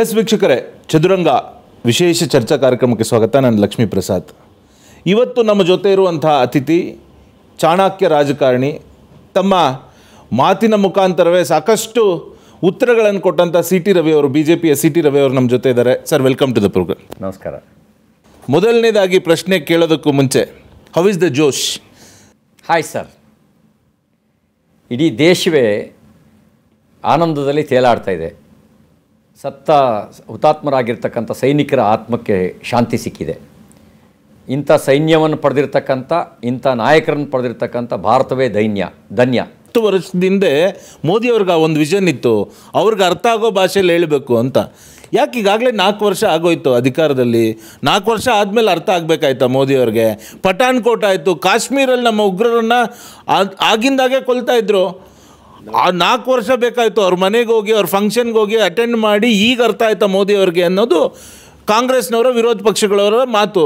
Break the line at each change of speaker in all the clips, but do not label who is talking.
S ವೀಕ್ಷಕರೇ ಚದುರಂಗ ವಿಶೇಷ ಚರ್ಚಾ ಕಾರ್ಯಕ್ರಮಕ್ಕೆ ಸ್ವಾಗತ ನಾನು ಲಕ್ಷ್ಮೀ ಪ್ರಸಾದ್ ಇವತ್ತು ನಮ್ಮ ಜೊತೆ ಇರುವಂಥ ಅತಿಥಿ ಚಾಣಾಕ್ಯ ರಾಜಕಾರಣಿ ತಮ್ಮ ಮಾತಿನ ಮುಖಾಂತರವೇ ಸಾಕಷ್ಟು ಉತ್ತರಗಳನ್ನು ಕೊಟ್ಟಂಥ ಸಿ ಟಿ ರವಿಯವರು ಬಿ ಜೆ ಪಿಯ ಸಿ ಟಿ ರವಿಯವರು ನಮ್ಮ ಜೊತೆ ಇದ್ದಾರೆ sir welcome to the programme ನಮಸ್ಕಾರ ಮೊದಲನೇದಾಗಿ ಪ್ರಶ್ನೆ ಕೇಳೋದಕ್ಕೂ ಮುಂಚೆ
how is the josh hi sir ಇಡೀ ದೇಶವೇ ಆನಂದದಲ್ಲಿ ತೇಲಾಡ್ತಾ ಇದೆ ಸತ್ತ ಹುತಾತ್ಮರಾಗಿರ್ತಕ್ಕಂಥ ಸೈನಿಕರ ಆತ್ಮಕ್ಕೆ ಶಾಂತಿ ಸಿಕ್ಕಿದೆ ಇಂಥ ಸೈನ್ಯವನ್ನು ಪಡೆದಿರ್ತಕ್ಕಂಥ ಇಂಥ ನಾಯಕರನ್ನು ಪಡೆದಿರ್ತಕ್ಕಂಥ ಭಾರತವೇ ದೈನ್ಯ ಧನ್ಯ ಹತ್ತು ವರ್ಷದಿಂದ ಮೋದಿಯವ್ರಿಗೆ ಆ ಒಂದು ವಿಷನ್ ಇತ್ತು ಅವ್ರಿಗೆ ಅರ್ಥ ಆಗೋ
ಭಾಷೆಯಲ್ಲಿ ಹೇಳಬೇಕು ಅಂತ ಯಾಕೆ ಈಗಾಗಲೇ ನಾಲ್ಕು ವರ್ಷ ಆಗೋಯ್ತು ಅಧಿಕಾರದಲ್ಲಿ ನಾಲ್ಕು ವರ್ಷ ಆದಮೇಲೆ ಅರ್ಥ ಆಗಬೇಕಾಯ್ತಾ ಮೋದಿಯವ್ರಿಗೆ ಪಠಾಣ್ಕೋಟ್ ಆಯಿತು ಕಾಶ್ಮೀರಲ್ಲಿ ನಮ್ಮ ಉಗ್ರರನ್ನು ಆಗಿಂದಾಗೆ ಕೊಲ್ತಾ ಇದ್ರು ಆ ನಾಲ್ಕು ವರ್ಷ ಬೇಕಾಯಿತು ಅವ್ರ ಮನೆಗೆ ಹೋಗಿ ಅವ್ರ ಫಂಕ್ಷನ್ಗೆ ಹೋಗಿ ಅಟೆಂಡ್ ಮಾಡಿ ಈಗ ಅರ್ಥ ಆಯ್ತಾ ಮೋದಿ ಅವ್ರಿಗೆ ಅನ್ನೋದು ಕಾಂಗ್ರೆಸ್ನವರ ವಿರೋಧ ಪಕ್ಷಗಳವರ ಮಾತು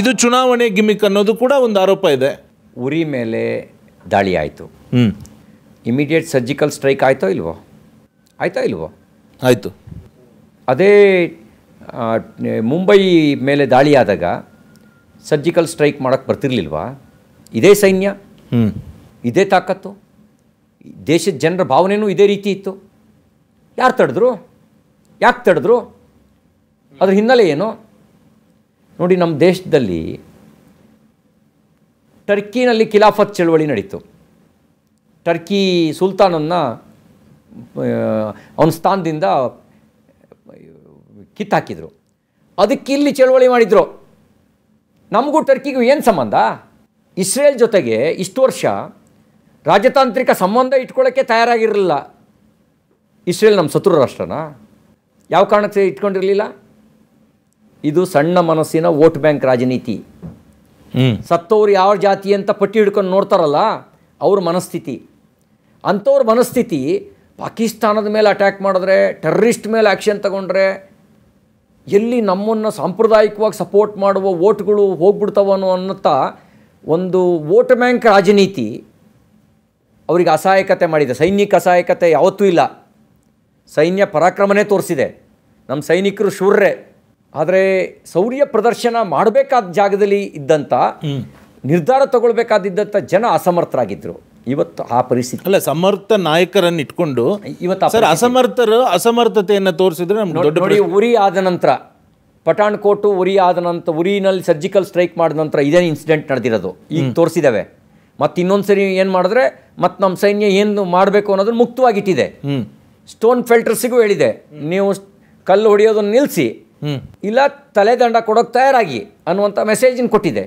ಇದು ಚುನಾವಣೆ ಗಿಮಿಕ್ ಅನ್ನೋದು ಕೂಡ
ಒಂದು ಆರೋಪ ಇದೆ ಉರಿ ಮೇಲೆ ದಾಳಿ ಆಯಿತು ಹ್ಞೂ ಇಮಿಡಿಯೇಟ್ ಸರ್ಜಿಕಲ್ ಸ್ಟ್ರೈಕ್ ಆಯಿತೋ ಇಲ್ವೋ ಆಯಿತಾ ಇಲ್ವೋ ಆಯಿತು ಅದೇ ಮುಂಬೈ ಮೇಲೆ ದಾಳಿ ಆದಾಗ ಸರ್ಜಿಕಲ್ ಸ್ಟ್ರೈಕ್ ಮಾಡೋಕ್ಕೆ ಬರ್ತಿರ್ಲಿಲ್ವಾ ಇದೇ ಸೈನ್ಯ ಹ್ಞೂ ಇದೇ ತಾಕತ್ತು ದೇಶದ ಜನರ ಭಾವನೆಯೂ ಇದೇ ರೀತಿ ಇತ್ತು ಯಾರು ತಡೆದ್ರು ಯಾಕೆ ತಡೆದ್ರು ಅದ್ರ ಹಿನ್ನೆಲೆ ಏನು ನೋಡಿ ನಮ್ಮ ದೇಶದಲ್ಲಿ ಟರ್ಕಿನಲ್ಲಿ ಖಿಲಾಫತ್ ಚಳವಳಿ ನಡೀತು ಟರ್ಕಿ ಸುಲ್ತಾನನ್ನು ಅವನ ಸ್ಥಾನದಿಂದ ಕಿತ್ತಾಕಿದರು ಅದಕ್ಕೆ ಇಲ್ಲಿ ಚಳವಳಿ ಮಾಡಿದರು ನಮಗೂ ಟರ್ಕಿಗೂ ಏನು ಸಂಬಂಧ ಇಸ್ರೇಲ್ ಜೊತೆಗೆ ಇಷ್ಟು ವರ್ಷ ರಾಜತಾಂತ್ರಿಕ ಸಂಬಂಧ ಇಟ್ಕೊಳ್ಳೋಕ್ಕೆ ತಯಾರಾಗಿರಲಿಲ್ಲ ಇಸ್ರೇಲ್ ನಮ್ಮ ಶತ್ರು ರಾಷ್ಟ್ರನಾ ಯಾವ ಕಾರಣಕ್ಕೆ ಇಟ್ಕೊಂಡಿರಲಿಲ್ಲ ಇದು ಸಣ್ಣ ಮನಸ್ಸಿನ ವೋಟ್ ಬ್ಯಾಂಕ್ ರಾಜನೀತಿ ಸತ್ತವ್ರು ಯಾವ ಜಾತಿ ಅಂತ ಪಟ್ಟಿ ಹಿಡ್ಕೊಂಡು ನೋಡ್ತಾರಲ್ಲ ಅವ್ರ ಮನಸ್ಥಿತಿ ಅಂಥವ್ರ ಮನಸ್ಥಿತಿ ಪಾಕಿಸ್ತಾನದ ಮೇಲೆ ಅಟ್ಯಾಕ್ ಮಾಡಿದ್ರೆ ಟೆರ್ರಿಸ್ಟ್ ಮೇಲೆ ಆ್ಯಕ್ಷನ್ ತಗೊಂಡ್ರೆ ಎಲ್ಲಿ ನಮ್ಮನ್ನು ಸಾಂಪ್ರದಾಯಿಕವಾಗಿ ಸಪೋರ್ಟ್ ಮಾಡುವ ವೋಟ್ಗಳು ಹೋಗ್ಬಿಡ್ತಾವನೋ ಅನ್ನುತ್ತಾ ಒಂದು ವೋಟ್ ಬ್ಯಾಂಕ್ ರಾಜನೀತಿ ಅವರಿಗೆ ಅಸಹಾಯಕತೆ ಮಾಡಿದೆ ಸೈನಿಕ ಅಸಹಾಯಕತೆ ಯಾವತ್ತೂ ಇಲ್ಲ ಸೈನ್ಯ ಪರಾಕ್ರಮನೇ ತೋರಿಸಿದೆ ನಮ್ಮ ಸೈನಿಕರು ಶೂರ್ರೆ ಆದರೆ ಶೌರ್ಯ ಪ್ರದರ್ಶನ ಮಾಡಬೇಕಾದ ಜಾಗದಲ್ಲಿ ಇದ್ದಂಥ ನಿರ್ಧಾರ ತಗೊಳ್ಬೇಕಾದಿದ್ದಂಥ ಜನ ಅಸಮರ್ಥರಾಗಿದ್ದರು ಇವತ್ತು ಆ ಪರಿಸ್ಥಿತಿ ಅಲ್ಲ ಸಮರ್ಥ ನಾಯಕರನ್ನು ಇಟ್ಕೊಂಡು ಇವತ್ತು ಸರ್ ಅಸಮರ್ಥರು ಅಸಮರ್ಥತೆಯನ್ನು ತೋರಿಸಿದ್ರೆ ನಮ್ಗೆ ದೊಡ್ಡ ನೋಡಿ ಉರಿ ಆದ ನಂತರ ಪಠಾಣ್ಕೋಟು ಉರಿ ಆದ ನಂತರ ಉರಿನಲ್ಲಿ ಸರ್ಜಿಕಲ್ ಸ್ಟ್ರೈಕ್ ಮಾಡಿದ ನಂತರ ಇದೇ ಇನ್ಸಿಡೆಂಟ್ ನಡೆದಿರೋದು ಈಗ ತೋರಿಸಿದ್ದಾವೆ ಮತ್ತು ಇನ್ನೊಂದು ಸರಿ ಏನು ಮಾಡಿದ್ರೆ ಮತ್ತು ನಮ್ಮ ಸೈನ್ಯ ಏನು ಮಾಡಬೇಕು ಅನ್ನೋದನ್ನು ಮುಕ್ತವಾಗಿಟ್ಟಿದೆ ಸ್ಟೋನ್ ಫೆಲ್ಟರ್ಸಿಗೂ ಹೇಳಿದೆ ನೀವು ಕಲ್ಲು ಹೊಡೆಯೋದನ್ನು ನಿಲ್ಲಿಸಿ ಇಲ್ಲ ತಲೆದಂಡ ಕೊಡೋಕೆ ತಯಾರಾಗಿ ಅನ್ನುವಂಥ ಮೆಸೇಜನ್ನು ಕೊಟ್ಟಿದೆ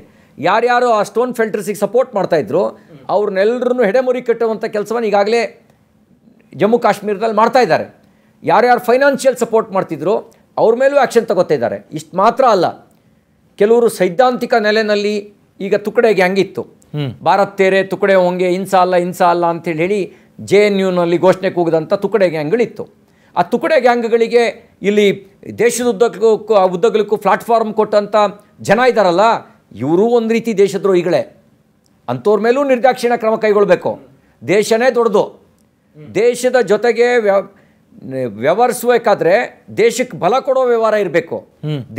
ಯಾರ್ಯಾರು ಆ ಸ್ಟೋನ್ ಫೆಲ್ಟರ್ಸಿಗೆ ಸಪೋರ್ಟ್ ಮಾಡ್ತಾಯಿದ್ರು ಅವ್ರನ್ನೆಲ್ಲರನ್ನೂ ಹೆಡೆಮುರಿ ಕಟ್ಟುವಂಥ ಕೆಲಸವನ್ನು ಈಗಾಗಲೇ ಜಮ್ಮು ಕಾಶ್ಮೀರದಲ್ಲಿ ಮಾಡ್ತಾ ಇದ್ದಾರೆ ಯಾರ್ಯಾರು ಫೈನಾನ್ಷಿಯಲ್ ಸಪೋರ್ಟ್ ಮಾಡ್ತಿದ್ರು ಅವ್ರ ಮೇಲೂ ಆ್ಯಕ್ಷನ್ ತಗೋತಾ ಇದ್ದಾರೆ ಇಷ್ಟು ಮಾತ್ರ ಅಲ್ಲ ಕೆಲವರು ಸೈದ್ಧಾಂತಿಕ ನೆಲೆಯಲ್ಲಿ ಈಗ ತುಕಡೆಗೆ ಹಂಗಿತ್ತು ಭಾರತ್ ತೇರೆ ತುಕಡೆ ಹೊಂಗೆ ಹಿಂಸಾ ಅಲ್ಲ ಹಿಂಸಾ ಅಲ್ಲ ಅಂತೇಳಿ ಹೇಳಿ ಜೆ ಎನ್ ಯುನಲ್ಲಿ ಘೋಷಣೆ ಕೂಗಿದಂಥ ತುಕಡೆ ಗ್ಯಾಂಗ್ಗಳಿತ್ತು ಆ ತುಕಡೆ ಗ್ಯಾಂಗ್ಗಳಿಗೆ ಇಲ್ಲಿ ದೇಶದ ಉದ್ದಕ್ಕೂ ಉದ್ದಗಲಕ್ಕೂ ಪ್ಲಾಟ್ಫಾರ್ಮ್ ಕೊಟ್ಟಂಥ ಜನ ಇದ್ದಾರಲ್ಲ ಇವರೂ ಒಂದು ರೀತಿ ದೇಶದ್ರೋಹಿಗಳೇ ಅಂಥವ್ರ ಮೇಲೂ ನಿರ್ದಾಕ್ಷಿಣ್ಯ ಕ್ರಮ ಕೈಗೊಳ್ಳಬೇಕು ದೇಶನೇ ದೊಡ್ಡದು ದೇಶದ ಜೊತೆಗೆ ವ್ಯವ ವ್ಯವಹರಿಸಬೇಕಾದ್ರೆ ದೇಶಕ್ಕೆ ಬಲ ಕೊಡೋ ವ್ಯವಹಾರ ಇರಬೇಕು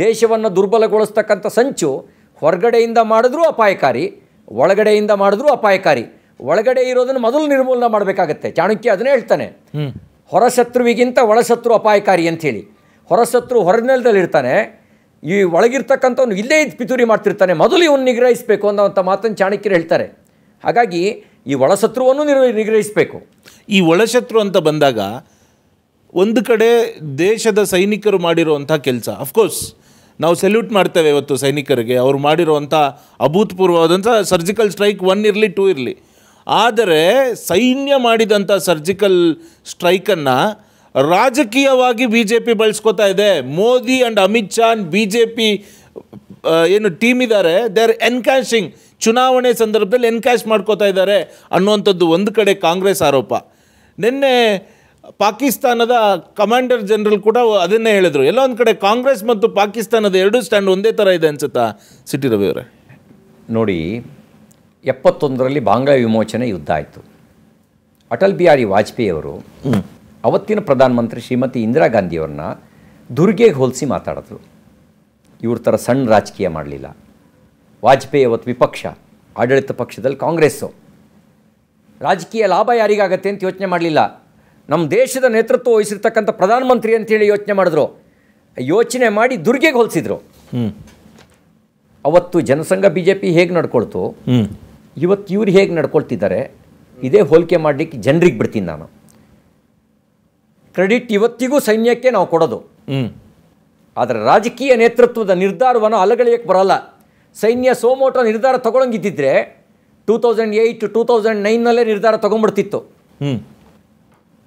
ದೇಶವನ್ನು ದುರ್ಬಲಗೊಳಿಸ್ತಕ್ಕಂಥ ಸಂಚು ಹೊರಗಡೆಯಿಂದ ಮಾಡಿದ್ರೂ ಅಪಾಯಕಾರಿ ಒಳಗಡೆಯಿಂದ ಮಾಡಿದ್ರೂ ಅಪಾಯಕಾರಿ ಒಳಗಡೆ ಇರೋದನ್ನು ಮೊದಲು ನಿರ್ಮೂಲನೆ ಮಾಡಬೇಕಾಗತ್ತೆ ಚಾಣಕ್ಯ ಅದನ್ನೇ ಹೇಳ್ತಾನೆ ಹೊರಶತ್ರುವಿಗಿಂತ ಒಳಶತ್ರು ಅಪಾಯಕಾರಿ ಅಂಥೇಳಿ ಹೊರಶತ್ರು ಹೊರನೆಲದಲ್ಲಿರ್ತಾನೆ ಈ ಒಳಗಿರ್ತಕ್ಕಂಥವ್ನು ಇಲ್ಲೇ ಇದು ಪಿತೂರಿ ಮಾಡ್ತಿರ್ತಾನೆ ಮೊದಲು ಇವನು ನಿಗ್ರಹಿಸಬೇಕು ಅನ್ನೋವಂಥ ಮಾತನ್ನು ಚಾಣಕ್ಯರು ಹೇಳ್ತಾರೆ ಹಾಗಾಗಿ ಈ ಒಳಶತ್ರುವನ್ನು ನಿರ್ ನಿಗ್ರಹಿಸಬೇಕು ಈ
ಒಳಶತ್ರು ಅಂತ ಬಂದಾಗ ಒಂದು ಕಡೆ ದೇಶದ ಸೈನಿಕರು ಮಾಡಿರುವಂಥ ಕೆಲಸ ಅಫ್ಕೋರ್ಸ್ ನಾವು ಸೆಲ್ಯೂಟ್ ಮಾಡ್ತೇವೆ ಇವತ್ತು ಸೈನಿಕರಿಗೆ ಅವರು ಮಾಡಿರುವಂಥ ಅಭೂತಪೂರ್ವವಾದಂಥ ಸರ್ಜಿಕಲ್ ಸ್ಟ್ರೈಕ್ ಒನ್ ಇರಲಿ ಟೂ ಇರಲಿ ಆದರೆ ಸೈನ್ಯ ಮಾಡಿದಂಥ ಸರ್ಜಿಕಲ್ ಸ್ಟ್ರೈಕನ್ನು ರಾಜಕೀಯವಾಗಿ ಬಿ ಜೆ ಪಿ ಬಳಸ್ಕೋತಾ ಇದೆ Modi and Amit Shah B J P ಏನು ಟೀಮ್ ಇದ್ದಾರೆ ದೇ ಆರ್ ಎನ್ಕ್ಯಾಶಿಂಗ್ ಚುನಾವಣೆ ಸಂದರ್ಭದಲ್ಲಿ ಎನ್ಕ್ಯಾಶ್ ಮಾಡ್ಕೋತಾ ಇದ್ದಾರೆ ಅನ್ನುವಂಥದ್ದು ಒಂದು ಕಡೆ ಕಾಂಗ್ರೆಸ್ ಆರೋಪ ನಿನ್ನೆ ಪಾಕಿಸ್ತಾನದ ಕಮಾಂಡರ್ ಜನರಲ್ ಕೂಡ ಅದನ್ನೇ ಹೇಳಿದರು ಎಲ್ಲ ಒಂದು ಕಡೆ ಕಾಂಗ್ರೆಸ್ ಮತ್ತು ಪಾಕಿಸ್ತಾನದ ಎರಡೂ ಸ್ಟ್ಯಾಂಡ್ ಒಂದೇ ಥರ ಇದೆ ಅನ್ಸುತ್ತಾ ಸಿಟಿ ರವಿ ಅವರೇ ನೋಡಿ
ಎಪ್ಪತ್ತೊಂದರಲ್ಲಿ ಬಾಂಗ್ಲಾ ವಿಮೋಚನೆ ಯುದ್ಧ ಆಯಿತು ಅಟಲ್ ಬಿಹಾರಿ ವಾಜಪೇಯಿ ಅವರು ಅವತ್ತಿನ ಪ್ರಧಾನಮಂತ್ರಿ ಶ್ರೀಮತಿ ಇಂದಿರಾ ಗಾಂಧಿಯವ್ರನ್ನ ದುರ್ಗೆ ಹೋಲಿಸಿ ಮಾತಾಡಿದ್ರು ಇವ್ರ ಥರ ಸಣ್ಣ ರಾಜಕೀಯ ಮಾಡಲಿಲ್ಲ ವಾಜಪೇಯಿ ಅವತ್ತು ವಿಪಕ್ಷ ಆಡಳಿತ ಪಕ್ಷದಲ್ಲಿ ಕಾಂಗ್ರೆಸ್ಸು ರಾಜಕೀಯ ಲಾಭ ಯಾರಿಗಾಗತ್ತೆ ಅಂತ ಯೋಚನೆ ಮಾಡಲಿಲ್ಲ ನಮ್ಮ ದೇಶದ ನೇತೃತ್ವ ವಹಿಸಿರ್ತಕ್ಕಂಥ ಪ್ರಧಾನಮಂತ್ರಿ ಅಂತೇಳಿ ಯೋಚನೆ ಮಾಡಿದ್ರು ಯೋಚನೆ ಮಾಡಿ ದುರ್ಗೆಗೆ ಹೋಲಿಸಿದ್ರು ಅವತ್ತು ಜನಸಂಘ ಬಿ ಜೆ ಪಿ ಹೇಗೆ ನಡ್ಕೊಳ್ತು ಇವತ್ತು ಇವ್ರು ಹೇಗೆ ನಡ್ಕೊಳ್ತಿದ್ದಾರೆ ಇದೇ ಹೋಲಿಕೆ ಮಾಡಲಿಕ್ಕೆ ಜನರಿಗೆ ಬಿಡ್ತೀನಿ ನಾನು ಕ್ರೆಡಿಟ್ ಇವತ್ತಿಗೂ ಸೈನ್ಯಕ್ಕೆ ನಾವು ಕೊಡೋದು ಆದರೆ ರಾಜಕೀಯ ನೇತೃತ್ವದ ನಿರ್ಧಾರವನ್ನು ಅಲಗಳಿಯಕ್ಕೆ ಬರೋಲ್ಲ ಸೈನ್ಯ ಸೋಮೋಟ ನಿರ್ಧಾರ ತೊಗೊಳಂಗಿದ್ದಿದ್ರೆ two thousand eight two thousand ನೈನ್ನಲ್ಲೇ ನಿರ್ಧಾರ ತೊಗೊಂಡ್ಬಿಡ್ತಿತ್ತು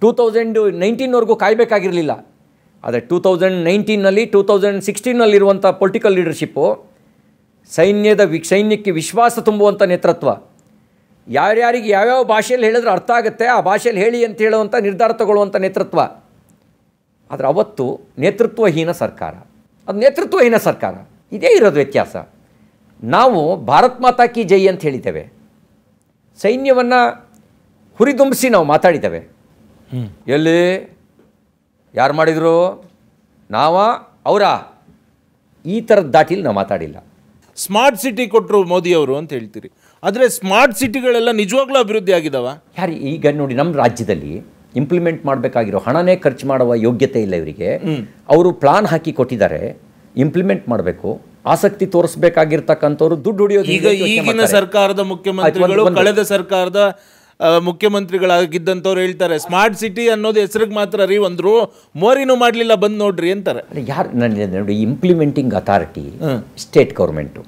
ಟೂ ತೌಸಂಡ್ ನೈನ್ಟೀನ್ವರೆಗೂ ಕಾಯಬೇಕಾಗಿರಲಿಲ್ಲ ಆದರೆ ಟೂ ತೌಸಂಡ್ ನೈನ್ಟೀನಲ್ಲಿ ಟೂ ತೌಸಂಡ್ ಸಿಕ್ಸ್ಟೀನಲ್ಲಿರುವಂಥ ಪೊಲಿಟಿಕಲ್ ಲೀಡರ್ಶಿಪ್ಪು ಸೈನ್ಯದ ವಿ ಸೈನ್ಯಕ್ಕೆ ವಿಶ್ವಾಸ ತುಂಬುವಂಥ ನೇತೃತ್ವ ಯಾರ್ಯಾರಿಗೆ ಯಾವ್ಯಾವ ಭಾಷೆಯಲ್ಲಿ ಹೇಳಿದ್ರೆ ಅರ್ಥ ಆಗುತ್ತೆ ಆ ಭಾಷೆಯಲ್ಲಿ ಹೇಳಿ ಅಂತ ಹೇಳುವಂಥ ನಿರ್ಧಾರ ತಗೊಳ್ಳುವಂಥ ನೇತೃತ್ವ ಆದರೆ ಅವತ್ತು ನೇತೃತ್ವಹೀನ ಸರ್ಕಾರ ಅದು ನೇತೃತ್ವಹೀನ ಸರ್ಕಾರ ಇದೇ ಇರೋದು ವ್ಯತ್ಯಾಸ ನಾವು ಭಾರತ್ ಮಾತಾ ಕಿ ಜೈ ಅಂತ ಹೇಳಿದ್ದೇವೆ ಸೈನ್ಯವನ್ನು ಹುರಿದುಂಬಿಸಿ ನಾವು ಮಾತಾಡಿದ್ದೇವೆ ಎಲ್ಲಿ ಯಾರು ಮಾಡಿದರು ನಾವ ಅವರ ಈ ಥರದ ದಾಟಿಲಿ ನಾವು ಮಾತಾಡಿಲ್ಲ ಸ್ಮಾರ್ಟ್ ಸಿಟಿ ಕೊಟ್ಟರು ಮೋದಿ ಅವರು ಅಂತ ಹೇಳ್ತೀರಿ ಆದರೆ ಸ್ಮಾರ್ಟ್ ಸಿಟಿಗಳೆಲ್ಲ ನಿಜವಾಗ್ಲೂ ಅಭಿವೃದ್ಧಿ ಆಗಿದಾವ ಯಾರು ಈಗ ನೋಡಿ ನಮ್ಮ ರಾಜ್ಯದಲ್ಲಿ ಇಂಪ್ಲಿಮೆಂಟ್ ಮಾಡಬೇಕಾಗಿರೋ ಹಣನೇ ಖರ್ಚು ಮಾಡುವ ಯೋಗ್ಯತೆ ಇಲ್ಲ ಇವರಿಗೆ ಅವರು ಪ್ಲಾನ್ ಹಾಕಿ ಕೊಟ್ಟಿದ್ದಾರೆ ಇಂಪ್ಲಿಮೆಂಟ್ ಮಾಡಬೇಕು ಆಸಕ್ತಿ ತೋರಿಸಬೇಕಾಗಿರ್ತಕ್ಕಂಥವ್ರು ದುಡ್ಡು ಹೊಡೆಯೋದು ಈಗ ಈಗಿನ
ಸರ್ಕಾರದ ಮುಖ್ಯಮಂತ್ರಿಗಳು ಕಳೆದ ಸರ್ಕಾರದ ಮುಖ್ಯಮಂತ್ರಿಗಳಾಗಿದ್ದಂಥವ್ರು ಹೇಳ್ತಾರೆ ಸ್ಮಾರ್ಟ್ ಸಿಟಿ ಅನ್ನೋದು ಹೆಸರಿಗೆ ಮಾತ್ರ ರೀ ಒಂದ್ರು ಮೋರಿನೂ ಮಾಡಲಿಲ್ಲ ಬಂದು ನೋಡ್ರಿ ಅಂತಾರೆ
ಯಾರು ನನ್ನ ನೋಡಿ implementing authority state government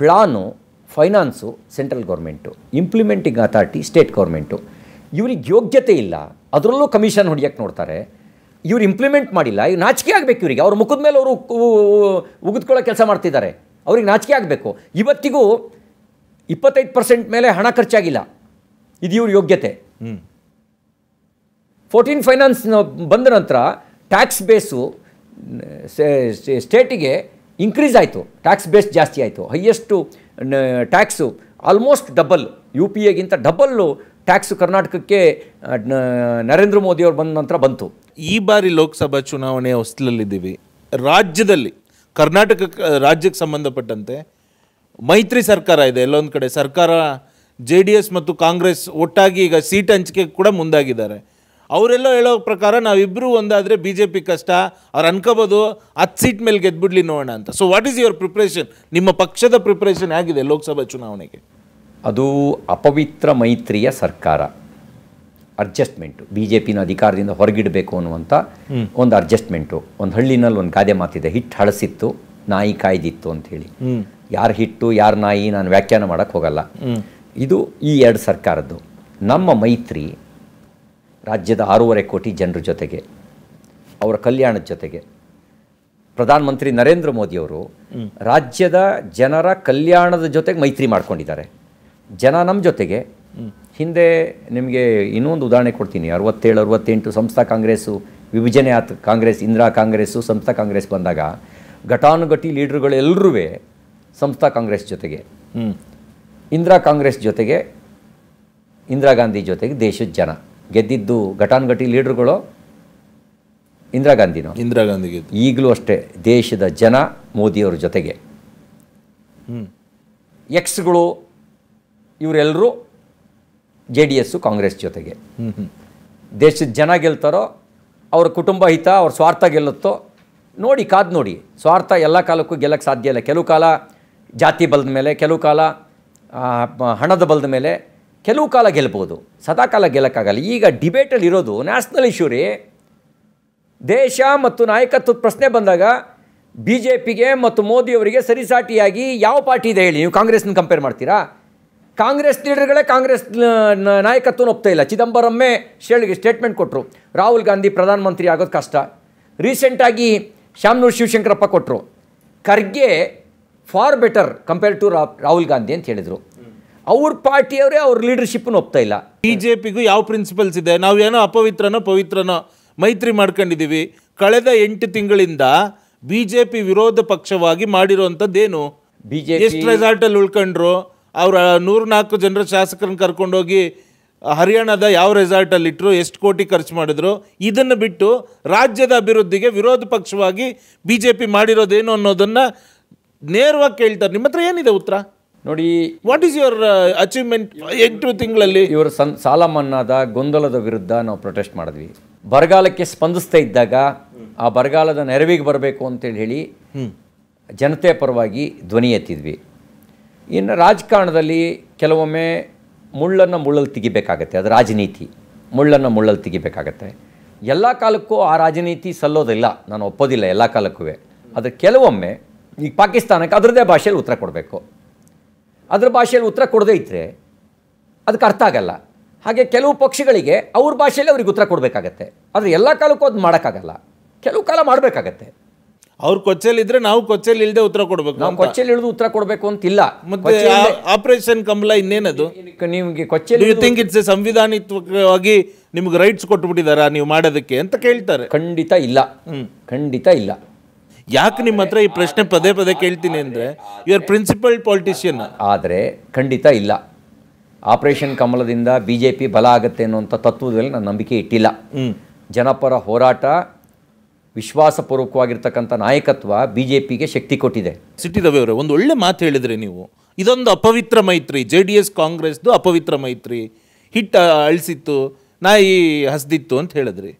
plan finance central government implementing authority state government ಇವ್ರಿಗೆ ಯೋಗ್ಯತೆ ಇಲ್ಲ ಅದರಲ್ಲೂ ಕಮಿಷನ್ ಹೊಡಿಯೋಕ್ಕೆ ನೋಡ್ತಾರೆ ಇವ್ರು ಇಂಪ್ಲಿಮೆಂಟ್ ಮಾಡಿಲ್ಲ ಇವ್ರು ನಾಚಿಕೆ ಆಗಬೇಕು ಇವರಿಗೆ ಅವ್ರ ಮುಖದ ಮೇಲೆ ಅವರು ಉಗಿದ್ಕೊಳ್ಳೋ ಕೆಲಸ ಮಾಡ್ತಿದ್ದಾರೆ ಅವ್ರಿಗೆ ನಾಚಿಕೆ ಆಗಬೇಕು ಇವತ್ತಿಗೂ ಇಪ್ಪತ್ತೈದು ಪರ್ಸೆಂಟ್ ಮೇಲೆ ಹಣ ಖರ್ಚಾಗಿಲ್ಲ ಇದು ಇವ್ರ ಯೋಗ್ಯತೆ ಫೋರ್ಟೀನ್ ಫೈನಾನ್ಸ್ ಬಂದ ನಂತರ ಟ್ಯಾಕ್ಸ್ ಬೇಸು ಸ್ಟೇಟಿಗೆ ಇನ್ಕ್ರೀಸ್ ಆಯಿತು ಟ್ಯಾಕ್ಸ್ ಬೇಸ್ ಜಾಸ್ತಿ ಆಯಿತು highest tax almost double U P ಎಗಿಂತ ಡಬಲ್ಲು ಟ್ಯಾಕ್ಸು ಕರ್ನಾಟಕಕ್ಕೆ ನರೇಂದ್ರ ಮೋದಿಯವರು ಬಂದ ನಂತರ ಬಂತು ಈ ಬಾರಿ ಲೋಕಸಭಾ ಚುನಾವಣೆಯ ಹೊಸ್ತಿಲಲ್ಲಿದ್ದೀವಿ
ರಾಜ್ಯದಲ್ಲಿ ಕರ್ನಾಟಕ ರಾಜ್ಯಕ್ಕೆ ಸಂಬಂಧಪಟ್ಟಂತೆ ಮೈತ್ರಿ ಸರ್ಕಾರ ಇದೆ ಎಲ್ಲೊಂದು ಕಡೆ ಸರ್ಕಾರ ಜೆ ಡಿ ಎಸ್ ಮತ್ತು ಕಾಂಗ್ರೆಸ್ ಒಟ್ಟಾಗಿ ಈಗ ಸೀಟ್ ಹಂಚಿಕೆ ಕೂಡ ಮುಂದಾಗಿದ್ದಾರೆ ಅವರೆಲ್ಲ ಹೇಳೋ ಪ್ರಕಾರ ನಾವಿಬ್ಬರೂ ಒಂದಾದರೆ ಬಿ ಜೆ ಪಿ ಕಷ್ಟ ಅವ್ರು ಅನ್ಕೋಬೋದು ಹತ್ತು ಸೀಟ್ ಮೇಲೆ ಗೆದ್ಬಿಡ್ಲಿ ನೋಡೋಣ ಅಂತ so what is your preparation ನಿಮ್ಮ ಪಕ್ಷದ ಪ್ರಿಪ್ರೇಷನ್ ಹೇಗಿದೆ ಲೋಕಸಭಾ ಚುನಾವಣೆಗೆ
ಅದು ಅಪವಿತ್ರ ಮೈತ್ರಿಯ ಸರ್ಕಾರ ಅಡ್ಜಸ್ಟ್ಮೆಂಟು ಬಿ ಜೆ ಪಿನ ಅಧಿಕಾರದಿಂದ ಹೊರಗಿಡಬೇಕು ಅನ್ನುವಂಥ ಒಂದು ಅಡ್ಜಸ್ಟ್ಮೆಂಟು ಒಂದು ಹಳ್ಳಿನಲ್ಲಿ ಒಂದು ಗಾದೆ ಮಾತಿದೆ ಹಿಟ್ಟು ಹಳಸಿತ್ತು ನಾಯಿ ಕಾಯ್ದಿತ್ತು ಹೇಳಿ ಯಾರು ಹಿಟ್ಟು ಯಾರು ನಾಯಿ ನಾನು ವ್ಯಾಖ್ಯಾನ ಮಾಡೋಕ್ಕೆ ಹೋಗಲ್ಲ ಇದು ಈ ಎರಡು ಸರ್ಕಾರದ್ದು ನಮ್ಮ ಮೈತ್ರಿ ರಾಜ್ಯದ ಆರೂವರೆ ಕೋಟಿ ಜನರ ಜೊತೆಗೆ ಅವರ ಕಲ್ಯಾಣದ ಜೊತೆಗೆ ಪ್ರಧಾನಮಂತ್ರಿ ನರೇಂದ್ರ ಮೋದಿಯವರು ರಾಜ್ಯದ ಜನರ ಕಲ್ಯಾಣದ ಜೊತೆಗೆ ಮೈತ್ರಿ ಮಾಡ್ಕೊಂಡಿದ್ದಾರೆ ಜನ ನಮ್ಮ ಜೊತೆಗೆ ಹಿಂದೆ ನಿಮಗೆ ಇನ್ನೊಂದು ಉದಾಹರಣೆ ಕೊಡ್ತೀನಿ ಅರವತ್ತೇಳು ಅರವತ್ತೆಂಟು ಸಂಸ್ಥಾ ಕಾಂಗ್ರೆಸ್ಸು ವಿಭಜನೆ ಆತ ಕಾಂಗ್ರೆಸ್ ಇಂದಿರಾ ಕಾಂಗ್ರೆಸ್ಸು ಸಂಸ್ಥಾ ಕಾಂಗ್ರೆಸ್ ಬಂದಾಗ ಘಟಾನುಘಟಿ ಲೀಡರ್ಗಳೆಲ್ಲರೂ ಸಂಸ್ಥಾ ಕಾಂಗ್ರೆಸ್ ಜೊತೆಗೆ ಇಂದಿರಾ ಕಾಂಗ್ರೆಸ್ ಜೊತೆಗೆ ಇಂದಿರಾ ಗಾಂಧಿ ಜೊತೆಗೆ ದೇಶದ ಜನ ಗೆದ್ದಿದ್ದು ಘಟಾನುಘಟಿ ಲೀಡರ್ಗಳು ಇಂದಿರಾ ಗಾಂಧಿನೋ ಇಂದಿರಾ ಗಾಂಧಿ ಈಗಲೂ ಅಷ್ಟೇ ದೇಶದ ಜನ ಮೋದಿಯವ್ರ ಜೊತೆಗೆ ಎಕ್ಸ್ಗಳು ಇವರೆಲ್ಲರೂ ಜೆ ಡಿ ಎಸ್ಸು ಕಾಂಗ್ರೆಸ್ ಜೊತೆಗೆ ದೇಶದ ಜನ ಗೆಲ್ತಾರೋ ಅವರ ಕುಟುಂಬ ಹಿತ ಅವ್ರ ಸ್ವಾರ್ಥ ಗೆಲ್ಲುತ್ತೋ ನೋಡಿ ಕಾದು ನೋಡಿ ಸ್ವಾರ್ಥ ಎಲ್ಲ ಕಾಲಕ್ಕೂ ಗೆಲ್ಲಕ್ಕೆ ಸಾಧ್ಯ ಇಲ್ಲ ಕೆಲವು ಕಾಲ ಜಾತಿ ಬಲದ ಮೇಲೆ ಕೆಲವು ಕಾಲ ಹಣದ ಬಲದ ಮೇಲೆ ಕೆಲವು ಕಾಲ ಗೆಲ್ಬೋದು ಸದಾ ಕಾಲ ಗೆಲ್ಲಕ್ಕಾಗಲ್ಲ ಈಗ ಡಿಬೇಟಲ್ಲಿ ಇರೋದು ನ್ಯಾಷನಲ್ ಇಶ್ಯೂ ರೀ ದೇಶ ಮತ್ತು ನಾಯಕತ್ವದ ಪ್ರಶ್ನೆ ಬಂದಾಗ ಬಿ ಜೆ ಪಿಗೆ ಮತ್ತು ಮೋದಿಯವರಿಗೆ ಸರಿಸಾಟಿಯಾಗಿ ಯಾವ ಪಾರ್ಟಿ ಇದೆ ಹೇಳಿ ನೀವು ಕಾಂಗ್ರೆಸ್ನ ಕಂಪೇರ್ ಮಾಡ್ತೀರಾ ಕಾಂಗ್ರೆಸ್ ಲೀಡರ್ಗಳೇ ಕಾಂಗ್ರೆಸ್ ನಾಯಕತ್ವ ಒಪ್ತಾ ಇಲ್ಲ ಚಿದಂಬರಮ್ಮೇ ಶೇಳಿಗೆ ಸ್ಟೇಟ್ಮೆಂಟ್ ಕೊಟ್ಟರು ರಾಹುಲ್ ಗಾಂಧಿ ಪ್ರಧಾನಮಂತ್ರಿ ಆಗೋದು ಕಷ್ಟ ರೀಸೆಂಟಾಗಿ ಶಾಮನೂರು ಶಿವಶಂಕರಪ್ಪ ಕೊಟ್ಟರು Kharge far better compare to Rahul Gandhi ಅಂತ ಹೇಳಿದರು ಅವ್ರ ಪಾರ್ಟಿಯವರೇ ಅವ್ರ ಲೀಡರ್ಶಿಪ್ನ ಒಪ್ತಾ ಇಲ್ಲ ಬಿ ಜೆ ಪಿಗೂ ಯಾವ ಪ್ರಿನ್ಸಿಪಲ್ಸ್ ಇದೆ ನಾವು
ಏನೋ ಅಪವಿತ್ರನೋ ಪವಿತ್ರನೋ ಮೈತ್ರಿ ಮಾಡ್ಕೊಂಡಿದ್ದೀವಿ ಕಳೆದ ಎಂಟು ತಿಂಗಳಿಂದ ಬಿ ಜೆ ಪಿ ವಿರೋಧ ಪಕ್ಷವಾಗಿ ಮಾಡಿರೋವಂಥದ್ದೇನು ಬಿ ಜೆ ಎಷ್ಟು ರೆಸಾರ್ಟಲ್ಲಿ ಉಳ್ಕೊಂಡ್ರು ಅವ್ರ ನೂರು ನಾಲ್ಕು ಜನರ ಶಾಸಕರನ್ನು ಕರ್ಕೊಂಡೋಗಿ ಹರಿಯಾಣದ ಯಾವ ರೆಸಾರ್ಟಲ್ಲಿ ಇಟ್ಟರು ಎಷ್ಟು ಕೋಟಿ ಖರ್ಚು ಮಾಡಿದ್ರು ಇದನ್ನು ಬಿಟ್ಟು ರಾಜ್ಯದ ಅಭಿವೃದ್ಧಿಗೆ ವಿರೋಧ ಪಕ್ಷವಾಗಿ ಬಿ ಜೆ ಪಿ ಮಾಡಿರೋದೇನು ಅನ್ನೋದನ್ನು ನೇರವಾಗಿ ಕೇಳ್ತಾರೆ ನಿಮ್ಮ ಹತ್ರ ಏನಿದೆ ಉತ್ತರ ನೋಡಿ
ವಾಟ್ ಈಸ್ ಯುವರ್ ಅಚೀವ್ಮೆಂಟ್ ಎಂಟು ತಿಂಗಳಲ್ಲಿ ಇವರು ಸನ್ ಸಾಲ ಮನ್ನಾದ ಗೊಂದಲದ ವಿರುದ್ಧ ನಾವು ಪ್ರೊಟೆಸ್ಟ್ ಮಾಡಿದ್ವಿ ಬರಗಾಲಕ್ಕೆ ಸ್ಪಂದಿಸ್ತಾ ಇದ್ದಾಗ ಆ ಬರಗಾಲದ ನೆರವಿಗೆ ಬರಬೇಕು ಅಂತೇಳಿ ಹೇಳಿ ಜನತೆ ಪರವಾಗಿ ಧ್ವನಿ ಎತ್ತಿದ್ವಿ ಇನ್ನು ರಾಜಕಾರಣದಲ್ಲಿ ಕೆಲವೊಮ್ಮೆ ಮುಳ್ಳನ್ನು ಮುಳ್ಳಲ್ಲಿ ತೆಗಿಬೇಕಾಗತ್ತೆ ಅದು ರಾಜನೀತಿ ಮುಳ್ಳನ್ನು ಮುಳ್ಳಲ್ಲಿ ತೆಗಿಬೇಕಾಗತ್ತೆ ಎಲ್ಲ ಕಾಲಕ್ಕೂ ಆ ರಾಜನೀತಿ ಸಲ್ಲೋದಿಲ್ಲ ನಾನು ಒಪ್ಪೋದಿಲ್ಲ ಎಲ್ಲ ಕಾಲಕ್ಕೂ ಆದರೆ ಕೆಲವೊಮ್ಮೆ ಈಗ ಪಾಕಿಸ್ತಾನಕ್ಕೆ ಅದರದೇ ಭಾಷೆಯಲ್ಲಿ ಉತ್ತರ ಕೊಡಬೇಕು ಅದ್ರ ಭಾಷೆಯಲ್ಲಿ ಉತ್ತರ ಕೊಡದೇ ಇದ್ದರೆ ಅದಕ್ಕೆ ಅರ್ಥ ಆಗಲ್ಲ ಹಾಗೆ ಕೆಲವು ಪಕ್ಷಗಳಿಗೆ ಅವ್ರ ಭಾಷೆಯಲ್ಲಿ ಅವ್ರಿಗೆ ಉತ್ತರ ಕೊಡಬೇಕಾಗತ್ತೆ ಆದರೆ ಎಲ್ಲ ಕಾಲಕ್ಕೂ ಅದು ಮಾಡೋಕ್ಕಾಗಲ್ಲ ಕೆಲವು ಕಾಲ ಮಾಡಬೇಕಾಗತ್ತೆ ಅವ್ರು ಕೊಚ್ಚಲಿದ್ರೆ ನಾವು ಕೊಚ್ಚಲ್ಲಿ ಇಲ್ಲದೆ ಉತ್ತರ ಕೊಡಬೇಕು ನಾವು ಕೊಚ್ಚಲ್ಲಿ ಇಳಿದು ಉತ್ತರ ಕೊಡಬೇಕು ಅಂತಿಲ್ಲ ಮತ್ತೆ
ಆಪರೇಷನ್ ಕಮಲ ಇನ್ನೇನದು ನಿಮಗೆ ಕೊಚ್ಚಲ್ಲಿ ಯು ಥಿಂಕ್ ಇಟ್ಸ್ ಸಂವಿಧಾನಿತ್ವವಾಗಿ ನಿಮ್ಗೆ ರೈಟ್ಸ್ ಕೊಟ್ಟು ನೀವು ಮಾಡೋದಕ್ಕೆ ಅಂತ ಕೇಳ್ತಾರೆ ಖಂಡಿತ ಇಲ್ಲ ಖಂಡಿತ ಇಲ್ಲ
ಯಾಕೆ ನಿಮ್ಮ ಹತ್ರ ಈ ಪ್ರಶ್ನೆ ಪದೇ ಪದೇ ಕೇಳ್ತೀನಿ ಅಂದರೆ ಯು ಆರ್ ಪ್ರಿನ್ಸಿಪಲ್ ಪಾಲಿಟಿಷಿಯನ್ ಆದರೆ ಖಂಡಿತ ಇಲ್ಲ ಆಪರೇಷನ್ ಕಮಲದಿಂದ ಬಿ ಜೆ ಪಿ ಬಲ ಆಗುತ್ತೆ ಅನ್ನುವಂಥ ತತ್ವದಲ್ಲಿ ನಾನು ನಂಬಿಕೆ ಇಟ್ಟಿಲ್ಲ ಜನಪರ ಹೋರಾಟ ವಿಶ್ವಾಸಪೂರ್ವಕವಾಗಿರ್ತಕ್ಕಂಥ ನಾಯಕತ್ವ ಬಿ ಜೆ ಪಿಗೆ ಶಕ್ತಿ ಕೊಟ್ಟಿದೆ ಅವರೇ ಒಂದು ಒಳ್ಳೆ ಮಾತು ಹೇಳಿದ್ರಿ ನೀವು ಇದೊಂದು ಅಪವಿತ್ರ
ಮೈತ್ರಿ ಜೆ ಡಿ ಎಸ್ ಕಾಂಗ್ರೆಸ್ದು ಅಪವಿತ್ರ ಮೈತ್ರಿ ಹಿಟ್ಟ ಅಳಿಸಿತ್ತು ನಾಯಿ ಹಸ್ದಿತ್ತು ಅಂತ ಹೇಳಿದ್ರಿ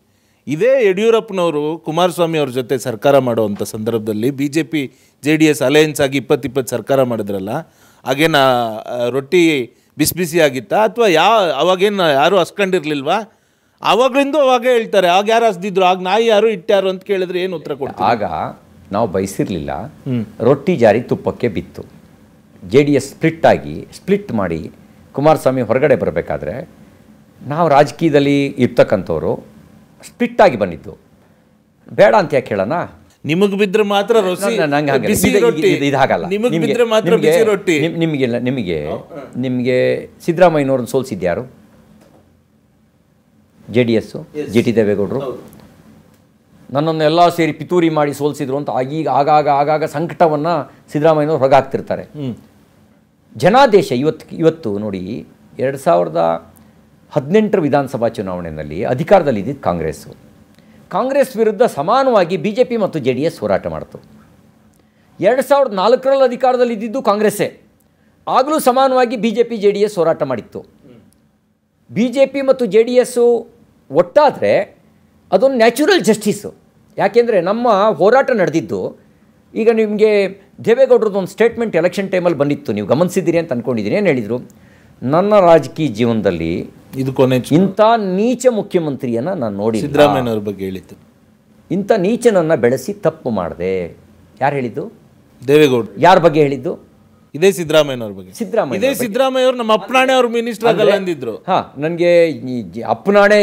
ಇದೇ ಯಡಿಯೂರಪ್ಪನವರು ಕುಮಾರಸ್ವಾಮಿ ಅವ್ರ ಜೊತೆ ಸರ್ಕಾರ ಮಾಡುವಂಥ ಸಂದರ್ಭದಲ್ಲಿ B J P J D S alliance ಆಗಿ ಇಪ್ಪತ್ತಿಪ್ಪತ್ತು ಸರ್ಕಾರ ಮಾಡಿದ್ರಲ್ಲ ಹಾಗೇನು ರೊಟ್ಟಿ ಬಿಸಿ ಬಿಸಿ ಆಗಿತ್ತಾ ಅಥವಾ ಯಾವ ಅವಾಗೇನು ಯಾರೂ ಹಸ್ಕೊಂಡಿರ್ಲಿಲ್ವಾ ಆವಾಗಲಿಂದ ಅವಾಗೇ ಹೇಳ್ತಾರೆ ಆಗ ಯಾರು ಹಸ್ದಿದ್ರು ಆಗ ನಾಯಿ ಯಾರು ಇಟ್ಟ್ಯಾರು ಅಂತ ಕೇಳಿದ್ರೆ ಏನು ಉತ್ತರ ಕೊಡ್ತಾರೆ ಆಗ
ನಾವು ಬಯಸಿರಲಿಲ್ಲ ರೊಟ್ಟಿ ಜಾರಿ ತುಪ್ಪಕ್ಕೆ ಬಿತ್ತು ಜೆ ಡಿ ಎಸ್ ಸ್ಪ್ಲಿಟ್ ಆಗಿ ಸ್ಪ್ಲಿಟ್ ಮಾಡಿ ಕುಮಾರಸ್ವಾಮಿ ಹೊರಗಡೆ ಬರಬೇಕಾದ್ರೆ ನಾವು ರಾಜಕೀಯದಲ್ಲಿ ಇರ್ತಕ್ಕಂಥವ್ರು ಆಗಿ ಬಂದಿದ್ದು ಬೇಡ ಅಂತ ಯಾಕೆ ಹೇಳೋಣ ನಿಮಗೆ ಬಿದ್ರೆ ಮಾತ್ರ ಇದಾಗಲ್ಲ ನಿಮಗೆ ನಿಮಗೆ ನಿಮಗೆ ಸಿದ್ದರಾಮಯ್ಯನವ್ರನ್ನ ಸೋಲ್ಸಿದ್ಯಾರು J D S G T ದೇವೇಗೌಡರು ಎಲ್ಲ ಸೇರಿ ಪಿತೂರಿ ಮಾಡಿ ಸೋಲ್ಸಿದ್ರು ಅಂತ ಈಗ ಆಗಾಗ ಆಗಾಗ ಸಂಕಟವನ್ನು ಸಿದ್ದರಾಮಯ್ಯನವ್ರು ಹೊರಗಾಕ್ತಿರ್ತಾರೆ ಜನಾದೇಶ ಇವತ್ತು ಇವತ್ತು ನೋಡಿ ಎರಡು ಸಾವಿರದ ಹದಿನೆಂಟರ ವಿಧಾನಸಭಾ ಚುನಾವಣೆಯಲ್ಲಿ ಅಧಿಕಾರದಲ್ಲಿದ್ದಿದ್ದು ಕಾಂಗ್ರೆಸ್ಸು ಕಾಂಗ್ರೆಸ್ ವಿರುದ್ಧ ಸಮಾನವಾಗಿ ಬಿ ಜೆ ಪಿ ಮತ್ತು ಜೆ ಡಿ ಎಸ್ ಹೋರಾಟ ಮಾಡಿತು ಎರಡು ಸಾವಿರದ ನಾಲ್ಕರಲ್ಲಿ ಅಧಿಕಾರದಲ್ಲಿದ್ದಿದ್ದು ಕಾಂಗ್ರೆಸ್ಸೇ ಆಗಲೂ ಸಮಾನವಾಗಿ B J P J D S ಹೋರಾಟ ಮಾಡಿತ್ತು ಬಿ ಜೆ ಪಿ ಮತ್ತು ಜೆ ಡಿ ಎಸ್ಸು ಒಟ್ಟಾದರೆ ಅದೊಂದು ನ್ಯಾಚುರಲ್ ಜಸ್ಟಿಸ್ಸು ಯಾಕೆಂದರೆ ನಮ್ಮ ಹೋರಾಟ ನಡೆದಿದ್ದು ಈಗ ನಿಮಗೆ ದೇವೇಗೌಡರದ್ದು ಒಂದು ಸ್ಟೇಟ್ಮೆಂಟ್ ಎಲೆಕ್ಷನ್ ಟೈಮಲ್ಲಿ ಬಂದಿತ್ತು ನೀವು ಗಮನಿಸಿದ್ದೀರಿ ಅಂತ ಅಂದ್ಕೊಂಡಿದ್ದೀನಿ ಏನು ಹೇಳಿದರು ನನ್ನ ರಾಜಕೀಯ ಜೀವನದಲ್ಲಿ ಇದು ಕೊನೆ ಇಂಥ ನೀಚ ಮುಖ್ಯಮಂತ್ರಿಯನ್ನು ನಾನು ನೋಡಿ ಸಿದ್ದರಾಮಯ್ಯನವ್ರ ಬಗ್ಗೆ ಹೇಳಿದ್ದು ಇಂಥ ನೀಚನನ್ನು ಬೆಳೆಸಿ ತಪ್ಪು ಮಾಡಿದೆ ಯಾರು ಹೇಳಿದ್ದು ದೇವೇಗೌಡ ಯಾರ ಬಗ್ಗೆ ಹೇಳಿದ್ದು ಇದೇ ಸಿದ್ದರಾಮಯ್ಯನವ್ರ ಬಗ್ಗೆ ಸಿದ್ದರಾಮಯ್ಯ ಇದೇ
ಸಿದ್ದರಾಮಯ್ಯ ಅವರು ನಮ್ಮ ಅಪ್ಪನಾಣೆ ಅವ್ರ ಮಿನಿಸ್ಟರ್ ಆಗಲ್ಲ ಅಂದಿದ್ರು
ಹಾಂ ನನಗೆ ಅಪ್ಪನಾಣೆ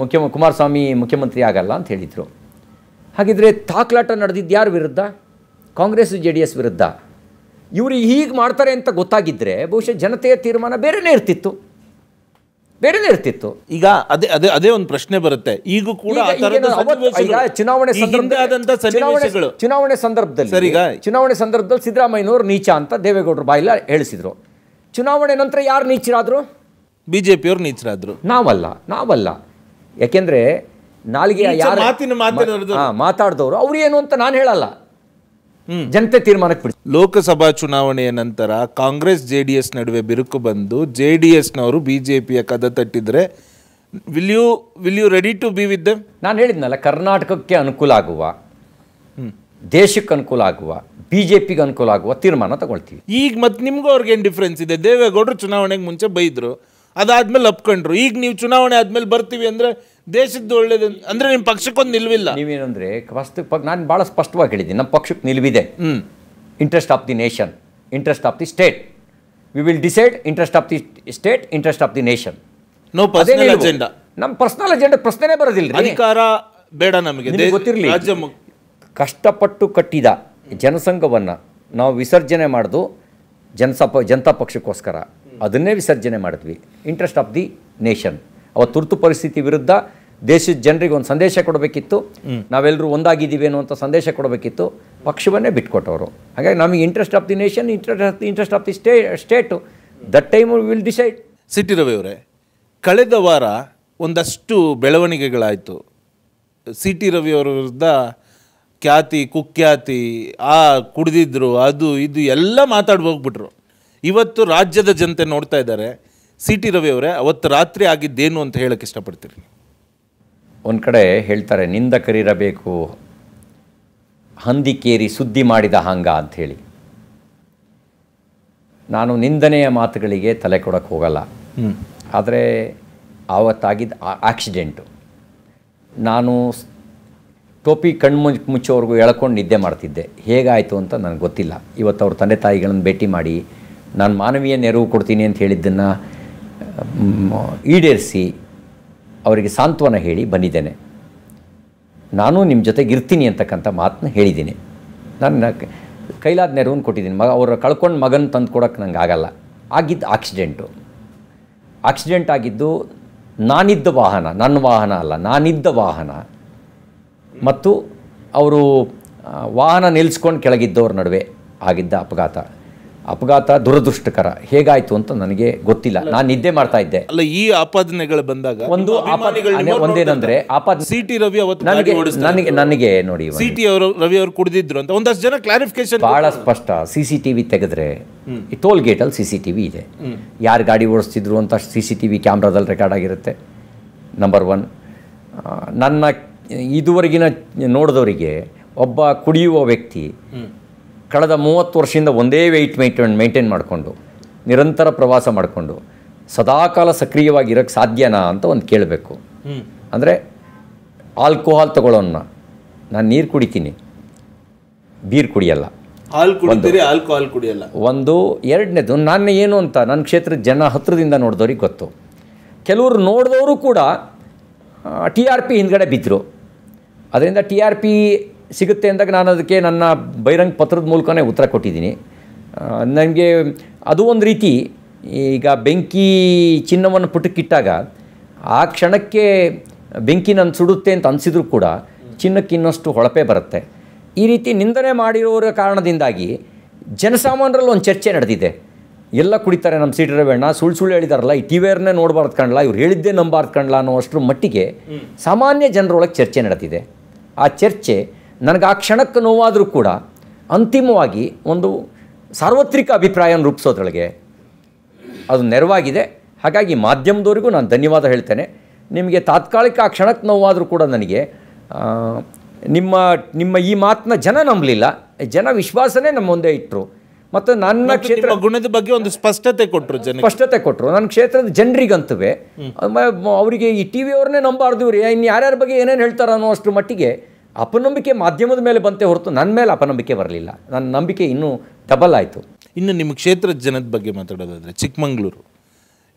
ಮುಖ್ಯ ಕುಮಾರಸ್ವಾಮಿ ಮುಖ್ಯಮಂತ್ರಿ ಆಗಲ್ಲ ಅಂತ ಹೇಳಿದರು ಹಾಗಿದ್ರೆ ತಾಕ್ಲಾಟ ನಡೆದಿದ್ದು ಯಾರ ವಿರುದ್ಧ ಕಾಂಗ್ರೆಸ್ ಜೆ ಡಿ ಎಸ್ ವಿರುದ್ಧ ಇವರು ಹೀಗೆ ಮಾಡ್ತಾರೆ ಅಂತ ಗೊತ್ತಾಗಿದ್ದರೆ ಬಹುಶಃ ಜನತೆಯ ತೀರ್ಮಾನ ಬೇರೆನೇ ಇರ್ತಿತ್ತು ಬೇರೆನೇ ಇರ್ತಿತ್ತು ಈಗ ಅದೇ
ಅದೇ ಅದೇ ಒಂದು ಪ್ರಶ್ನೆ ಬರುತ್ತೆ
ಈಗ ಕೂಡ ಈಗ ಚುನಾವಣೆ ಚುನಾವಣೆ ಚುನಾವಣೆ ಸಂದರ್ಭದಲ್ಲಿ ಚುನಾವಣೆ ಸಂದರ್ಭದಲ್ಲಿ ಸಿದ್ದರಾಮಯ್ಯನವರು ನೀಚ ಅಂತ ದೇವೇಗೌಡರು ಬಾಯಿಲ್ಲ ಹೇಳಿಸಿದ್ರು ಚುನಾವಣೆ ನಂತರ ಯಾರು ನೀಚರಾದ್ರು ಬಿ ನೀಚರಾದ್ರು ನಾವಲ್ಲ ನಾವಲ್ಲ ಯಾಕೆಂದ್ರೆ ನಾಲ್ಗೆ ಯಾರು ಮಾತಿನ ಮಾತಾಡಿದವರು ಅವ್ರು ಏನು ಅಂತ ನಾನು ಹೇಳಲ್ಲ ಜನತೆ ತೀರ್ಮಾನಕ್ಕೆ ಬಿಡಿ ಲೋಕಸಭಾ ಚುನಾವಣೆಯ ನಂತರ ಕಾಂಗ್ರೆಸ್
ಜೆ ಡಿ ಎಸ್ ನಡುವೆ ಬಿರುಕು ಬಂದು ಜೆ ಡಿ ಎಸ್ನವರು ಬಿ ಜೆ ಪಿಯ ಕದ ತಟ್ಟಿದ್ರೆ
will you will you ready to be with ನಾನು ಹೇಳಿದ್ನಲ್ಲ ಕರ್ನಾಟಕಕ್ಕೆ ಅನುಕೂಲ ಆಗುವ ದೇಶಕ್ಕೆ ಅನುಕೂಲ ಆಗುವ ಬಿಜೆಪಿಗೆ ಅನುಕೂಲ ಆಗುವ ತೀರ್ಮಾನ ತಗೊಳ್ತೀವಿ ಈಗ ಮತ್ತೆ ನಿಮಗೂ
ಏನು ಡಿಫ್ರೆನ್ಸ್ ಇದೆ ದೇವೇಗೌಡರು ಚುನಾವಣೆಗೆ ಮುಂಚೆ ಬೈದ್ರು ಅದಾದ್ಮೇಲೆ ಅಪ್ಕೊಂಡ್ರು ಈಗ ನೀವು ಚುನಾವಣೆ ಆದ್ಮೇಲೆ
ಬರ್ತೀವಿ ಅಂದ್ರೆ ದೇಶದ ಒಳ್ಳೇದು ಅಂದ್ರೆ ನಿಮ್ಮ ಪಕ್ಷಕ್ಕೊಂದು ನಿಲ್ವಿಲ್ಲ ನೀವೇನಂದ್ರೆ ಫಸ್ಟ್ ನಾನು ಭಾಳ ಸ್ಪಷ್ಟವಾಗಿ ಹೇಳಿದ್ದೀನಿ ನಮ್ಮ ಪಕ್ಷಕ್ಕೆ ನಿಲ್ವಿದೆ interest of the nation interest of the state we will decide interest of the state interest of the nation no personal agenda ನಮ್ಮ ಪರ್ಸನಲ್ ಅಜೆಂಡಾ ಪ್ರಶ್ನೆನೇ ಬರೋದಿಲ್ಲ ಅಧಿಕಾರ ಬೇಡ ನಮಗೆ ಗೊತ್ತಿರಲಿ ಕಷ್ಟಪಟ್ಟು ಕಟ್ಟಿದ ಜನಸಂಘವನ್ನು ನಾವು ವಿಸರ್ಜನೆ ಮಾಡೋದು ಜನತಾ ಪಕ್ಷಕ್ಕೋಸ್ಕರ ಅದನ್ನೇ ವಿಸರ್ಜನೆ ಮಾಡಿದ್ವಿ ಇಂಟ್ರೆಸ್ಟ್ ಆಫ್ ದಿ ನೇಷನ್ ಅವ ತುರ್ತು ಪರಿಸ್ಥಿತಿ ವಿರುದ್ಧ ದೇಶದ ಜನರಿಗೆ ಒಂದು ಸಂದೇಶ ಕೊಡಬೇಕಿತ್ತು ನಾವೆಲ್ಲರೂ ಒಂದಾಗಿದ್ದೀವಿ ಅನ್ನುವಂಥ ಸಂದೇಶ ಕೊಡಬೇಕಿತ್ತು ಪಕ್ಷವನ್ನೇ ಬಿಟ್ಕೊಟ್ಟವರು ಹಾಗಾಗಿ ನಮಗೆ interest of the nation interest of the interest of the state state that time will decide CT ರವಿಯವರೇ ಕಳೆದ ವಾರ
ಒಂದಷ್ಟು ಬೆಳವಣಿಗೆಗಳಾಯಿತು ಸಿ ಟಿ ಅವರ ವಿರುದ್ಧ ಖ್ಯಾತಿ ಕುಖ್ಯಾತಿ ಆ ಕುಡಿದಿದ್ರು ಅದು ಇದು ಎಲ್ಲ ಮಾತಾಡ್ಬೋಗ್ಬಿಟ್ರು ಇವತ್ತು ರಾಜ್ಯದ ಜನತೆ ನೋಡ್ತಾ ಇದ್ದಾರೆ ಸಿ ಟಿ ರವಿ ಅವರೇ ಅವತ್ತು ರಾತ್ರಿ ಆಗಿದ್ದೇನು ಅಂತ ಹೇಳಕ್ಕೆ ಇಷ್ಟಪಡ್ತೀರಿ
ಒಂದು ಕಡೆ ಹೇಳ್ತಾರೆ ನಿಂದ ಕರೀರಬೇಕು ಹಂದಿಕೇರಿ ಸುದ್ದಿ ಮಾಡಿದ ಹಂಗ ಹೇಳಿ ನಾನು ನಿಂದನೆಯ ಮಾತುಗಳಿಗೆ ತಲೆ ಕೊಡೋಕೆ ಹೋಗಲ್ಲ ಆದರೆ ಆವತ್ತಾಗಿದ್ದ ಆಕ್ಸಿಡೆಂಟು ನಾನು ಟೋಪಿ ಕಣ್ಣು ಮುಚ್ಚೋವರೆಗೂ ಎಳ್ಕೊಂಡು ನಿದ್ದೆ ಮಾಡ್ತಿದ್ದೆ ಹೇಗಾಯಿತು ಅಂತ ನನಗೆ ಗೊತ್ತಿಲ್ಲ ಇವತ್ತು ಅವ್ರ ತಂದೆ ತಾಯಿಗಳನ್ನು ಭೇಟಿ ಮಾಡಿ ನಾನು ಮಾನವೀಯ ನೆರವು ಕೊಡ್ತೀನಿ ಅಂತ ಹೇಳಿದ್ದನ್ನು ಈಡೇರಿಸಿ ಅವರಿಗೆ ಸಾಂತ್ವನ ಹೇಳಿ ಬಂದಿದ್ದೇನೆ ನಾನು ನಿಮ್ಮ ಜೊತೆಗೆ ಇರ್ತೀನಿ ಅಂತಕ್ಕಂಥ ಮಾತನ್ನ ಹೇಳಿದ್ದೀನಿ ನನ್ನ ಕೈಲಾದ ನೆರವನ್ನು ಕೊಟ್ಟಿದ್ದೀನಿ ಮಗ ಅವರ ಕಳ್ಕೊಂಡು ಮಗನ ತಂದು ಕೊಡೋಕ್ಕೆ ನಂಗೆ ಆಗಲ್ಲ ಆಗಿದ್ದ ಆಕ್ಸಿಡೆಂಟು ಆಕ್ಸಿಡೆಂಟ್ ಆಗಿದ್ದು ನಾನಿದ್ದ ವಾಹನ ನನ್ನ ವಾಹನ ಅಲ್ಲ ನಾನಿದ್ದ ವಾಹನ ಮತ್ತು ಅವರು ವಾಹನ ನಿಲ್ಲಿಸ್ಕೊಂಡು ಕೆಳಗಿದ್ದವ್ರ ನಡುವೆ ಆಗಿದ್ದ ಅಪಘಾತ ಅಪಘಾತ ದುರದೃಷ್ಟಕರ ಹೇಗಾಯ್ತು ಅಂತ ನನಗೆ ಗೊತ್ತಿಲ್ಲ ನಾನು ನಿದ್ದೆ ಮಾಡ್ತಾ ಇದ್ದೆ
ಅಲ್ಲ ಈ ಆಪಾದನೆಗಳು ಬಂದಾಗ ಒಂದು ಒಂದೇನಂದ್ರೆ
ಆಪಾದನೆ ಸಿ ಟಿ ರವಿ ನನಗೆ ನನಗೆ ನನಗೆ ನೋಡಿ ಸಿ
ಅವರು ರವಿ ಅವರು ಕುಡಿದಿದ್ರು ಅಂತ ಒಂದಷ್ಟು ಜನ ಕ್ಲಾರಿಫಿಕೇಶನ್ ಬಹಳ
ಸ್ಪಷ್ಟ ಸಿ ಸಿ ಟಿವಿ ತೆಗೆದ್ರೆ ಈ ಟೋಲ್ ಗೇಟಲ್ಲಿ ಸಿ ಸಿ ಟಿವಿ ಇದೆ ಯಾರು ಗಾಡಿ ಓಡಿಸ್ತಿದ್ರು ಅಂತ ಸಿ ಸಿ ಟಿವಿ ಕ್ಯಾಮ್ರಾದಲ್ಲಿ ರೆಕಾರ್ಡ್ ಆಗಿರುತ್ತೆ ನಂಬರ್ ಒನ್ ನನ್ನ ಇದುವರೆಗಿನ ನೋಡಿದವರಿಗೆ ಒಬ್ಬ ಕುಡಿಯುವ ವ್ಯಕ್ತಿ ಕಳೆದ ಮೂವತ್ತು ವರ್ಷದಿಂದ ಒಂದೇ ವೆಯ್ಟ್ ಮೇಂಟೇನ್ ಮೇಂಟೈನ್ ಮಾಡಿಕೊಂಡು ನಿರಂತರ ಪ್ರವಾಸ ಮಾಡಿಕೊಂಡು ಸದಾಕಾಲ ಸಕ್ರಿಯವಾಗಿ ಸಾಧ್ಯನಾ ಅಂತ ಒಂದು ಕೇಳಬೇಕು ಅಂದರೆ ಆಲ್ಕೋಹಾಲ್ ತಗೊಳ್ಳೋಣ ನಾನು ನೀರು ಕುಡಿತೀನಿ ಬೀರ್ ಕುಡಿಯಲ್ಲ
ಆಲ್ಕೋಹಾಲ್ ಕುಡಿಯಲ್ಲ
ಒಂದು ಎರಡನೇದು ನಾನು ಏನು ಅಂತ ನನ್ನ ಕ್ಷೇತ್ರದ ಜನ ಹತ್ತಿರದಿಂದ ನೋಡಿದವ್ರಿಗೆ ಗೊತ್ತು ಕೆಲವರು ನೋಡಿದವರು ಕೂಡ ಟಿ ಆರ್ ಪಿ ಹಿಂದ್ಗಡೆ ಬಿದ್ದರು ಅದರಿಂದ ಟಿ ಆರ್ ಪಿ ಸಿಗುತ್ತೆ ಅಂದಾಗ ನಾನು ಅದಕ್ಕೆ ನನ್ನ ಬಹಿರಂಗ ಪತ್ರದ ಮೂಲಕನೇ ಉತ್ತರ ಕೊಟ್ಟಿದ್ದೀನಿ ನನಗೆ ಅದು ಒಂದು ರೀತಿ ಈಗ ಬೆಂಕಿ ಚಿನ್ನವನ್ನು ಪುಟಕ್ಕಿಟ್ಟಾಗ ಆ ಕ್ಷಣಕ್ಕೆ ಬೆಂಕಿ ನನ್ನ ಸುಡುತ್ತೆ ಅಂತ ಅನಿಸಿದ್ರು ಕೂಡ ಚಿನ್ನಕ್ಕೆ ಇನ್ನಷ್ಟು ಹೊಳಪೆ ಬರುತ್ತೆ ಈ ರೀತಿ ನಿಂದನೆ ಮಾಡಿರೋರ ಕಾರಣದಿಂದಾಗಿ ಜನಸಾಮಾನ್ಯರಲ್ಲಿ ಒಂದು ಚರ್ಚೆ ನಡೆದಿದೆ ಎಲ್ಲ ಕುಡಿತಾರೆ ನಮ್ಮ ಸೀಟರವೇಣ್ಣ ಸುಳ್ಳು ಸುಳ್ಳು ಹೇಳಿದಾರಲ್ಲ ಈ ಟಿವಿಯರ್ನೇ ನೋಡಬಾರ್ದು ಕಣ್ಲಾ ಇವ್ರು ಹೇಳಿದ್ದೇ ನಂಬಾರ್ದು ಕಣ್ಲಾ ಅನ್ನೋ ಅಷ್ಟರ ಮಟ್ಟಿಗೆ ಸಾಮಾನ್ಯ ಜನರೊಳಗೆ ಚರ್ಚೆ ನಡೆದಿದೆ ಆ ಚರ್ಚೆ ನನಗೆ ಆ ಕ್ಷಣಕ್ಕೆ ನೋವಾದರೂ ಕೂಡ ಅಂತಿಮವಾಗಿ ಒಂದು ಸಾರ್ವತ್ರಿಕ ಅಭಿಪ್ರಾಯ ರೂಪಿಸೋದ್ರೊಳಗೆ ಅದು ನೆರವಾಗಿದೆ ಹಾಗಾಗಿ ಮಾಧ್ಯಮದವರಿಗೂ ನಾನು ಧನ್ಯವಾದ ಹೇಳ್ತೇನೆ ನಿಮಗೆ ತಾತ್ಕಾಲಿಕ ಆ ಕ್ಷಣಕ್ಕೆ ನೋವಾದರೂ ಕೂಡ ನನಗೆ ನಿಮ್ಮ ನಿಮ್ಮ ಈ ಮಾತನ್ನ ಜನ ನಂಬಲಿಲ್ಲ ಜನ ವಿಶ್ವಾಸನೇ ನಮ್ಮ ಮುಂದೆ ಇಟ್ಟರು ಮತ್ತು ನನ್ನ ಕ್ಷೇತ್ರ ಗುಣದ ಬಗ್ಗೆ ಒಂದು ಸ್ಪಷ್ಟತೆ ಕೊಟ್ಟರು ಜನ ಸ್ಪಷ್ಟತೆ ಕೊಟ್ಟರು ನನ್ನ ಕ್ಷೇತ್ರದ ಜನರಿಗಂತವೇ ಅವರಿಗೆ ಈ ಟಿ ವಿಯವ್ರನ್ನೇ ನಂಬಾರ್ದು ಇವ್ರು ಇನ್ನು ಯಾರ್ಯಾರ ಬಗ್ಗೆ ಏನೇನು ಹೇಳ್ತಾರ ಅನ್ನೋ ಅಷ್ಟು ಮಟ್ಟಿಗೆ ಅಪನಂಬಿಕೆ ಮಾಧ್ಯಮದ ಮೇಲೆ ಬಂತೆ ಹೊರತು ನನ್ನ ಮೇಲೆ ಅಪನಂಬಿಕೆ ಬರಲಿಲ್ಲ ನನ್ನ ನಂಬಿಕೆ ಇನ್ನೂ ಡಬಲ್ ಆಯಿತು ಇನ್ನು ನಿಮ್ಮ ಕ್ಷೇತ್ರದ ಜನದ ಬಗ್ಗೆ
ಮಾತಾಡೋದಾದರೆ ಚಿಕ್ಕಮಂಗ್ಳೂರು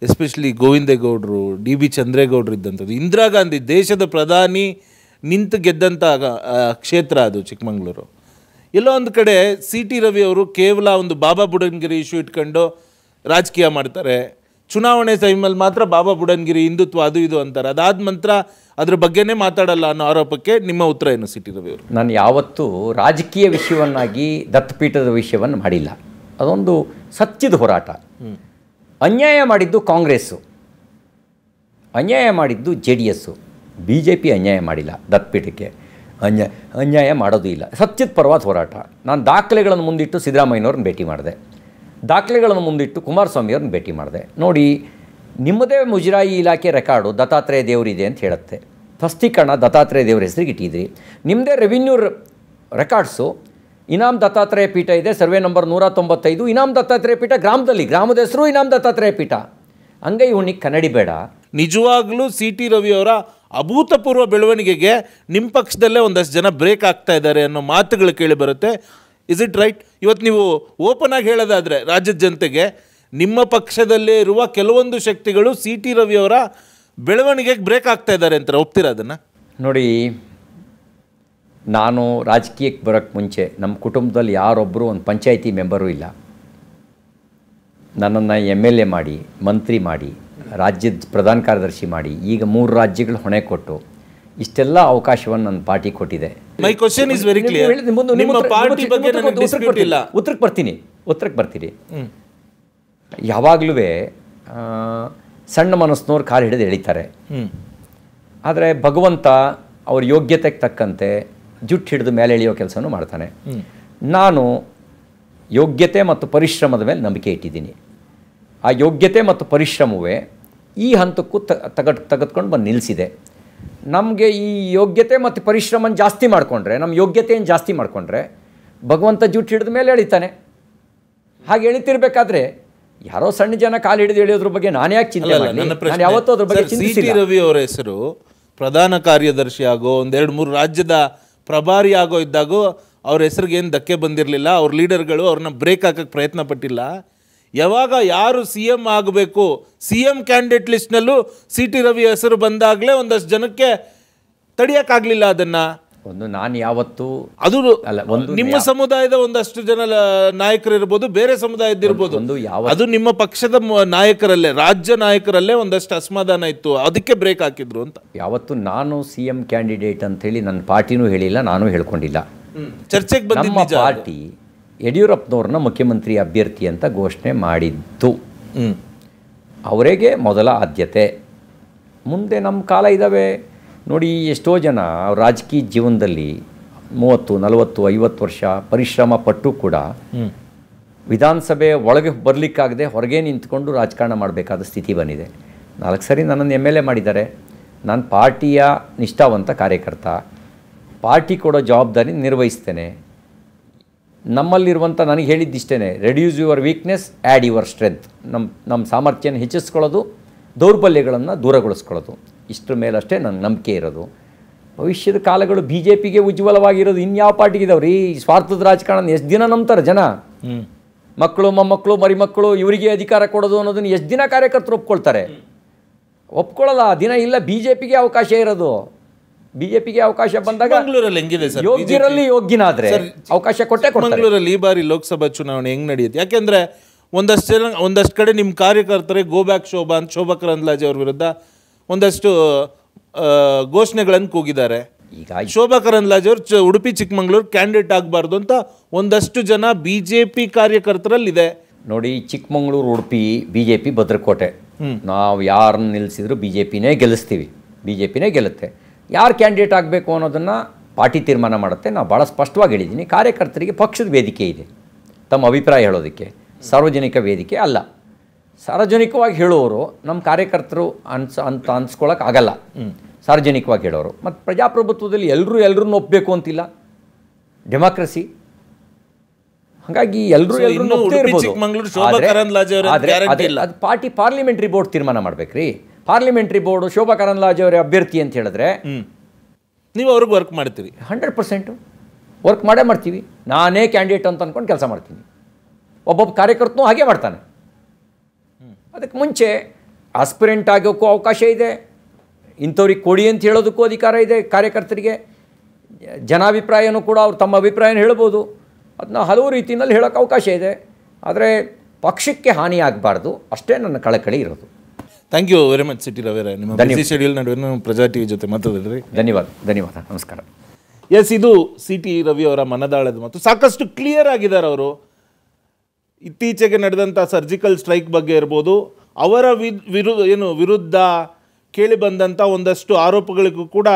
ಎಸ್ಪೆಷಲಿ ಗೋವಿಂದೇಗೌಡರು ಡಿ ಬಿ ಚಂದ್ರೇಗೌಡರು ಇದ್ದಂಥದ್ದು ಇಂದಿರಾ ಗಾಂಧಿ ದೇಶದ ಪ್ರಧಾನಿ ನಿಂತು ಗೆದ್ದಂಥ ಕ್ಷೇತ್ರ ಅದು ಚಿಕ್ಕಮಂಗ್ಳೂರು ಎಲ್ಲೋ ಒಂದು ಕಡೆ ಸಿ ಟಿ ರವಿ ಅವರು ಕೇವಲ ಒಂದು ಬಾಬಾ ಬುಡನ್ಗಿರಿ ಇಶ್ಯೂ ಇಟ್ಕೊಂಡು ರಾಜಕೀಯ ಮಾಡ್ತಾರೆ ಚುನಾವಣೆ ಟೈಮಲ್ಲಿ ಮಾತ್ರ ಬಾಬಾ ಬುಡನ್ಗಿರಿ ಹಿಂದುತ್ವ ಅದು ಇದು ಅಂತಾರೆ ಅದಾದ ನಂತರ ಅದ್ರ ಬಗ್ಗೆನೇ ಮಾತಾಡಲ್ಲ ಅನ್ನೋ ಆರೋಪಕ್ಕೆ ನಿಮ್ಮ ಉತ್ತರ ಏನು ಸಿಟ್ಟಿರುವ
ನಾನು ಯಾವತ್ತೂ ರಾಜಕೀಯ ವಿಷಯವನ್ನಾಗಿ ದತ್ತಪೀಠದ ವಿಷಯವನ್ನು ಮಾಡಿಲ್ಲ ಅದೊಂದು ಸತ್ಯದ ಹೋರಾಟ ಅನ್ಯಾಯ ಮಾಡಿದ್ದು ಕಾಂಗ್ರೆಸ್ಸು ಅನ್ಯಾಯ ಮಾಡಿದ್ದು J D S B J P ಅನ್ಯಾಯ ಮಾಡಿಲ್ಲ ದತ್ತಪೀಠಕ್ಕೆ ಅನ್ಯಾಯ ಅನ್ಯಾಯ ಮಾಡೋದು ಇಲ್ಲ ಸತ್ಯದ ಪರವಾದ ಹೋರಾಟ ನಾನು ದಾಖಲೆಗಳನ್ನು ಮುಂದಿಟ್ಟು ಸಿದ್ದರಾಮಯ್ಯನವ್ರನ್ನ ಭೇಟಿ ಮಾಡಿದೆ ದಾಖಲೆಗಳನ್ನು ಮುಂದಿಟ್ಟು ಕುಮಾರಸ್ವಾಮಿಯವ್ರನ್ನ ಭೇಟಿ ಮಾಡಿದೆ ನೋಡಿ ನಿಮ್ಮದೇ ಮುಜರಾಯಿ ಇಲಾಖೆ ರೆಕಾರ್ಡು ದತ್ತಾತ್ರೇಯ ದೇವರಿದೆ ಅಂತ ಹೇಳುತ್ತೆ ಫಸ್ತೀಕರಣ ದತ್ತಾತ್ರೇಯ ದೇವ್ರ ಹೆಸರಿಗೆ ಇಟ್ಟಿದ್ರಿ ನಿಮ್ಮದೇ ರೆವಿನ್ಯೂ ರೆಕಾರ್ಡ್ಸು ಇನಾಮ್ ದತ್ತಾತ್ರೇಯ ಪೀಠ ಇದೆ ಸರ್ವೆ ನಂಬರ್ ನೂರ ತೊಂಬತ್ತೈದು ಇನಾಮ್ ದತ್ತಾತ್ರೇಯ ಪೀಠ ಗ್ರಾಮದಲ್ಲಿ ಗ್ರಾಮದ ಹೆಸರು ಇನಾಮ್ ದತ್ತಾತ್ರೇಯ ಪೀಠ ಹಂಗೆ ಇವನಿಗೆ ಕನ್ನಡಿ ಬೇಡ
ನಿಜವಾಗ್ಲೂ ಸಿ ಟಿ ರವಿ ಅವರ ಅಭೂತಪೂರ್ವ ಬೆಳವಣಿಗೆಗೆ ನಿಮ್ಮ ಪಕ್ಷದಲ್ಲೇ ಒಂದಷ್ಟು ಜನ ಬ್ರೇಕ್ ಆಗ್ತಾ ಇದ್ದಾರೆ ಅನ್ನೋ ಮಾತುಗಳು ಕೇಳಿ ಬರುತ್ತೆ ಇಸ್ ಇಟ್ ರೈಟ್ ಇವತ್ತು ನೀವು ಓಪನ್ ಆಗಿ ಹೇಳೋದಾದರೆ ರಾಜ್ಯದ ಜನತೆಗೆ ನಿಮ್ಮ ಪಕ್ಷದಲ್ಲೇ ಇರುವ ಕೆಲವೊಂದು ಶಕ್ತಿಗಳು ಸಿ ಟಿ ರವಿಯವರ ಬೆಳವಣಿಗೆಗೆ ಬ್ರೇಕ್ ಆಗ್ತಾ ಇದ್ದಾರೆ ಅಂತಾರೆ ಒಪ್ತೀರಾ ಅದನ್ನು
ನೋಡಿ ನಾನು ರಾಜಕೀಯಕ್ಕೆ ಬರೋಕ್ಕೆ ಮುಂಚೆ ನಮ್ಮ ಕುಟುಂಬದಲ್ಲಿ ಯಾರೊಬ್ಬರು ಒಂದು ಪಂಚಾಯಿತಿ ಮೆಂಬರು ಇಲ್ಲ ನನ್ನನ್ನು ಎಮ್ ಎಲ್ ಎ ಮಾಡಿ ಮಂತ್ರಿ ಮಾಡಿ ರಾಜ್ಯದ ಪ್ರಧಾನ ಕಾರ್ಯದರ್ಶಿ ಮಾಡಿ ಈಗ ಮೂರು ರಾಜ್ಯಗಳು ಹೊಣೆ ಕೊಟ್ಟು ಇಷ್ಟೆಲ್ಲ ಅವಕಾಶವನ್ನು ನನ್ನ ಪಾರ್ಟಿ ಕೊಟ್ಟಿದೆ
ಮೈ ಇಸ್ ವೆರಿ ಕ್ಲಿಯರ್ ನಿಮ್ಮ ಪಾರ್ಟಿ ಬಗ್ಗೆ
ಉತ್ತರಕ್ಕೆ ಬರ್ತೀನಿ ಉತ್ತರಕ್ಕೆ ಬರ್ತೀನಿ ಯಾವಾಗಲೂ ಸಣ್ಣ ಮನಸ್ಸಿನವ್ರು ಕಾಲು ಹಿಡಿದು ಎಳಿತಾರೆ ಆದರೆ ಭಗವಂತ ಅವ್ರ ಯೋಗ್ಯತೆಗೆ ತಕ್ಕಂತೆ ಜುಟ್ಟು ಹಿಡಿದು ಮೇಲೆ ಎಳೆಯೋ ಕೆಲಸವನ್ನು ಮಾಡ್ತಾನೆ ನಾನು ಯೋಗ್ಯತೆ ಮತ್ತು ಪರಿಶ್ರಮದ ಮೇಲೆ ನಂಬಿಕೆ ಇಟ್ಟಿದ್ದೀನಿ ಆ ಯೋಗ್ಯತೆ ಮತ್ತು ಪರಿಶ್ರಮವೇ ಈ ಹಂತಕ್ಕೂ ತಗಟ್ ತೆಗೆದುಕೊಂಡು ಬಂದು ನಿಲ್ಲಿಸಿದೆ ನಮಗೆ ಈ ಯೋಗ್ಯತೆ ಮತ್ತು ಪರಿಶ್ರಮ ಜಾಸ್ತಿ ಮಾಡಿಕೊಂಡ್ರೆ ನಮ್ಮ ಯೋಗ್ಯತೆಯನ್ನು ಜಾಸ್ತಿ ಮಾಡಿಕೊಂಡ್ರೆ ಭಗವಂತ ಜುಟ್ಟು ಹಿಡಿದ ಮೇಲೆ ಎಳಿತಾನೆ ಹಾಗೆ ಎಳಿತಿರ್ಬೇಕಾದ್ರೆ ಯಾರೋ ಸಣ್ಣ ಜನ ಕಾಲು ಹಿಡಿದು ಎಳೆಯೋದ್ರ ಬಗ್ಗೆ ನಾನು ಯಾಕೆ ಚಿಂತೆ ನಾನು ಯಾವತ್ತೂ ಅದ್ರ ಬಗ್ಗೆ ಚಿಂತೆ ರವಿ
ಅವರ ಹೆಸರು ಪ್ರಧಾನ ಕಾರ್ಯದರ್ಶಿ ಆಗೋ ಒಂದೆರಡು ಮೂರು ರಾಜ್ಯದ ಪ್ರಭಾರಿ ಆಗೋ ಇದ್ದಾಗೋ ಅವ್ರ ಹೆಸರಿಗೆ ಏನು ಧಕ್ಕೆ ಬಂದಿರಲಿಲ್ಲ ಅವ್ರ ಲೀಡರ್ಗಳು ಅವ್ರನ್ನ ಬ್ರೇಕ್ ಹಾಕಕ್ಕೆ ಪ್ರಯತ್ನ ಪಟ್ಟಿಲ್ಲ ಯಾವಾಗ ಯಾರು ಸಿ ಎಮ್ ಆಗಬೇಕು ಸಿ ಎಮ್ ಕ್ಯಾಂಡಿಡೇಟ್ ಲಿಸ್ಟ್ನಲ್ಲೂ ಸಿ ಟಿ ರವಿ ಹೆಸರು ಬಂದಾಗಲೇ ಒಂದಷ್ಟು ಜನಕ್ಕೆ ತಡೆಯೋಕ್ಕಾಗಲಿಲ್ಲ ಅದನ್ನು ಒಂದು ನಾನು ಯಾವತ್ತು ಅದು ಅಲ್ಲ ಒಂದು ನಿಮ್ಮ ಸಮುದಾಯದ ಒಂದಷ್ಟು ಜನ ನಾಯಕರು ಇರ್ಬೋದು ಬೇರೆ ಇರ್ಬೋದು ಒಂದು ಯಾವ ಅದು ನಿಮ್ಮ ಪಕ್ಷದ ನಾಯಕರಲ್ಲೇ ರಾಜ್ಯ ನಾಯಕರಲ್ಲೇ ಒಂದಷ್ಟು ಅಸಮಾಧಾನ ಇತ್ತು ಅದಕ್ಕೆ ಬ್ರೇಕ್ ಹಾಕಿದ್ರು ಅಂತ
ಯಾವತ್ತು ನಾನು ಸಿ ಎಂ ಕ್ಯಾಂಡಿಡೇಟ್ ಹೇಳಿ ನನ್ನ ಪಾರ್ಟಿನೂ ಹೇಳಿಲ್ಲ ನಾನು ಹೇಳ್ಕೊಂಡಿಲ್ಲ ಚರ್ಚೆಗೆ ಬಂದ ಪಾರ್ಟಿ ಯಡಿಯೂರಪ್ಪನವ್ರನ್ನ ಮುಖ್ಯಮಂತ್ರಿ ಅಭ್ಯರ್ಥಿ ಅಂತ ಘೋಷಣೆ ಮಾಡಿದ್ದು ಅವರಿಗೆ ಮೊದಲ ಆದ್ಯತೆ ಮುಂದೆ ನಮ್ಮ ಕಾಲ ಇದ್ದಾವೆ ನೋಡಿ ಎಷ್ಟೋ ಜನ ರಾಜಕೀಯ ಜೀವನದಲ್ಲಿ ಮೂವತ್ತು ನಲವತ್ತು ಐವತ್ತು ವರ್ಷ ಪರಿಶ್ರಮ ಪಟ್ಟು ಕೂಡ ವಿಧಾನಸಭೆ ಒಳಗೆ ಬರಲಿಕ್ಕಾಗದೆ ಹೊರಗೆ ನಿಂತ್ಕೊಂಡು ರಾಜಕಾರಣ ಮಾಡಬೇಕಾದ ಸ್ಥಿತಿ ಬಂದಿದೆ ನಾಲ್ಕು ಸರಿ ನನ್ನನ್ನು ಎಮ್ ಎಲ್ ಎ ಮಾಡಿದ್ದಾರೆ ನಾನು ಪಾರ್ಟಿಯ ನಿಷ್ಠಾವಂತ ಕಾರ್ಯಕರ್ತ ಪಾರ್ಟಿ ಕೊಡೋ ಜವಾಬ್ದಾರಿ ನಿರ್ವಹಿಸ್ತೇನೆ ನಮ್ಮಲ್ಲಿರುವಂಥ ನನಗೆ ಹೇಳಿದ್ದಿಷ್ಟೇ reduce your weakness add your strength ನಮ್ಮ ನಮ್ಮ ಸಾಮರ್ಥ್ಯನ ಹೆಚ್ಚಿಸ್ಕೊಳ್ಳೋದು ದೌರ್ಬಲ್ಯಗಳನ್ನು ದೂರಗೊಳಿಸ್ಕೊಳ್ಳೋದು ಇಷ್ಟರ ಮೇಲಷ್ಟೇ ನನ್ನ ನಂಬಿಕೆ ಇರೋದು ಭವಿಷ್ಯದ ಕಾಲಗಳು ಬಿ ಜೆ ಪಿಗೆ ಉಜ್ವಲವಾಗಿರೋದು ಇನ್ಯಾವ ಪಾರ್ಟಿಗಿದಾವ್ರಿ ಈ ಸ್ವಾರ್ಥದ ರಾಜಕಾರಣ ಎಷ್ಟು ದಿನ ನಂಬ್ತಾರೆ ಜನ ಮಕ್ಕಳು ಮೊಮ್ಮಕ್ಕಳು ಮರಿಮಕ್ಕಳು ಇವರಿಗೆ ಅಧಿಕಾರ ಕೊಡೋದು ಅನ್ನೋದನ್ನು ಎಷ್ಟು ದಿನ ಕಾರ್ಯಕರ್ತರು ಒಪ್ಕೊಳ್ತಾರೆ ಒಪ್ಕೊಳ್ಳಲ್ಲ ದಿನ ಇಲ್ಲ ಬಿ ಜೆ ಪಿಗೆ ಅವಕಾಶ ಇರೋದು ಬಿಜೆಪಿಗೆ ಅವಕಾಶ ಬಂದಾಗ ಮಂಗಳೂರಲ್ಲಿ ಹೆಂಗಿದೆ ಸರ್ ಯೋಗ್ಯರಲ್ಲಿ ಯೋಗ್ಯನಾದ್ರೆ
ಅವಕಾಶ ಕೊಟ್ಟೆ ಮಂಗಳೂರಲ್ಲಿ ಈ ಬಾರಿ ಲೋಕಸಭಾ ಚುನಾವಣೆ ಹೆಂಗ್ ನಡೆಯುತ್ತೆ ಯಾಕೆಂದ್ರೆ ಒಂದಷ್ಟು ಜನ ಒಂದಷ್ಟು ಕಡೆ ನಿಮ್ಮ ಕಾರ್ಯಕರ್ತರೆ ಗೋ ಬ್ಯಾಕ್ ಶೋಭಾ ಅಂತ ಶೋಭಾ ಕರಂದ್ಲಾಜೆ ಅವ್ರ ವಿರುದ್ಧ ಒಂದಷ್ಟು ಘೋಷಣೆಗಳನ್ನು ಕೂಗಿದ್ದಾರೆ ಈಗ ಶೋಭಾ ಕರಂದ್ಲಾಜೆ ಅವರು ಉಡುಪಿ ಚಿಕ್ಕಮಂಗ್ಳೂರು ಕ್ಯಾಂಡಿಡೇಟ್
ಆಗಬಾರ್ದು ಅಂತ ಒಂದಷ್ಟು ಜನ ಬಿ ಜೆ ಪಿ
ಕಾರ್ಯಕರ್ತರಲ್ಲಿದೆ
ನೋಡಿ Chikmagalur Udupi B J P ಭದ್ರಕೋಟೆ ನಾವು ಯಾರನ್ನ ನಿಲ್ಲಿಸಿದ್ರು ಬಿ ಜೆ ಪಿನೇ ಗೆಲ್ಲಿಸ್ತೀವಿ ಬಿ ಜೆ ಪಿನೇ ಗೆಲ್ಲುತ್ತೆ ಯಾರು ಕ್ಯಾಂಡಿಡೇಟ್ ಆಗಬೇಕು ಅನ್ನೋದನ್ನು ಪಾರ್ಟಿ ತೀರ್ಮಾನ ಮಾಡುತ್ತೆ ನಾವು ಭಾಳ ಸ್ಪಷ್ಟವಾಗಿ ಹೇಳಿದ್ದೀನಿ ಕಾರ್ಯಕರ್ತರಿಗೆ ಪಕ್ಷದ ವೇದಿಕೆ ಇದೆ ತಮ್ಮ ಅಭಿಪ್ರಾಯ ಹೇಳೋದಕ್ಕೆ ಸಾರ್ವಜನಿಕ ವೇದಿಕೆ ಅಲ್ಲ ಸಾರ್ವಜನಿಕವಾಗಿ ಹೇಳೋರು ನಮ್ಮ ಕಾರ್ಯಕರ್ತರು ಅನ್ಸ ಅಂತ ಅನ್ಸ್ಕೊಳಕ್ಕೆ ಆಗಲ್ಲ ಸಾರ್ವಜನಿಕವಾಗಿ ಹೇಳೋರು ಮತ್ತು ಪ್ರಜಾಪ್ರಭುತ್ವದಲ್ಲಿ ಎಲ್ಲರೂ ಎಲ್ಲರೂ ಒಪ್ಪಬೇಕು ಅಂತಿಲ್ಲ ಡೆಮಾಕ್ರಸಿ ಹಾಗಾಗಿ ಎಲ್ಲರೂ ಎಲ್ಲರೂ ಅದು ಪಾರ್ಟಿ ಪಾರ್ಲಿಮೆಂಟ್ರಿ ಬೋರ್ಡ್ ತೀರ್ಮಾನ ರೀ ಪಾರ್ಲಿಮೆಂಟ್ರಿ ಬೋರ್ಡ್ ಶೋಭಾ ಕರಂದ್ಲಾಜೆ ಅವರ ಅಭ್ಯರ್ಥಿ ಅಂತ ಹೇಳಿದ್ರೆ ನೀವು ಅವ್ರಿಗೆ ವರ್ಕ್ ಮಾಡ್ತೀವಿ ಹಂಡ್ರೆಡ್ ಪರ್ಸೆಂಟು ವರ್ಕ್ ಮಾಡೇ ಮಾಡ್ತೀವಿ ನಾನೇ ಕ್ಯಾಂಡಿಡೇಟ್ ಅಂತ ಅಂದ್ಕೊಂಡು ಕೆಲಸ ಮಾಡ್ತೀನಿ ಒಬ್ಬೊಬ್ಬ ಕಾರ್ಯಕರ್ತನೂ ಹಾಗೆ ಮಾಡ್ತಾನೆ ಅದಕ್ಕೆ ಮುಂಚೆ ಆಸ್ಪಿರೆಂಟ್ ಆಗೋಕ್ಕೂ ಅವಕಾಶ ಇದೆ ಇಂಥವ್ರಿಗೆ ಕೊಡಿ ಅಂತ ಹೇಳೋದಕ್ಕೂ ಅಧಿಕಾರ ಇದೆ ಕಾರ್ಯಕರ್ತರಿಗೆ ಜನಾಭಿಪ್ರಾಯನೂ ಕೂಡ ಅವ್ರು ತಮ್ಮ ಅಭಿಪ್ರಾಯನ ಹೇಳ್ಬೋದು ಅದನ್ನ ಹಲವು ರೀತಿಯಲ್ಲಿ ಹೇಳೋಕ್ಕೆ ಅವಕಾಶ ಇದೆ ಆದರೆ ಪಕ್ಷಕ್ಕೆ ಹಾನಿಯಾಗಬಾರ್ದು ಅಷ್ಟೇ ನನ್ನ ಕಳಕಳಿ ಇರೋದು
thank you very much C T ನಿಮ್ಮ
ಶೆಡ್ಯೂಲ್ ನಡುವೆ ಪ್ರಜಾ ಟಿವಿ ಜೊತೆ ಮಾತಾಡಿದ್ರಿ ಧನ್ಯವಾದ ಧನ್ಯವಾದ ನಮಸ್ಕಾರ
ಎಸ್ ಇದು ಸಿ ಟಿ ರವಿ ಅವರ ಮನದಾಳದ ಮತ್ತು ಸಾಕಷ್ಟು ಕ್ಲಿಯರ್ ಆಗಿದ್ದಾರೆ ಅವರು ಇತ್ತೀಚೆಗೆ ನಡೆದಂಥ ಸರ್ಜಿಕಲ್ ಸ್ಟ್ರೈಕ್ ಬಗ್ಗೆ ಇರ್ಬೋದು ಅವರ ವಿರು ಏನು ವಿರುದ್ಧ ಕೇಳಿ ಬಂದಂಥ ಒಂದಷ್ಟು ಆರೋಪಗಳಿಗೂ ಕೂಡ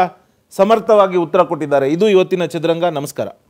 ಸಮರ್ಥವಾಗಿ ಉತ್ತರ ಕೊಟ್ಟಿದ್ದಾರೆ ಇದು ಇವತ್ತಿನ ಚದುರಂಗ ನಮಸ್ಕಾರ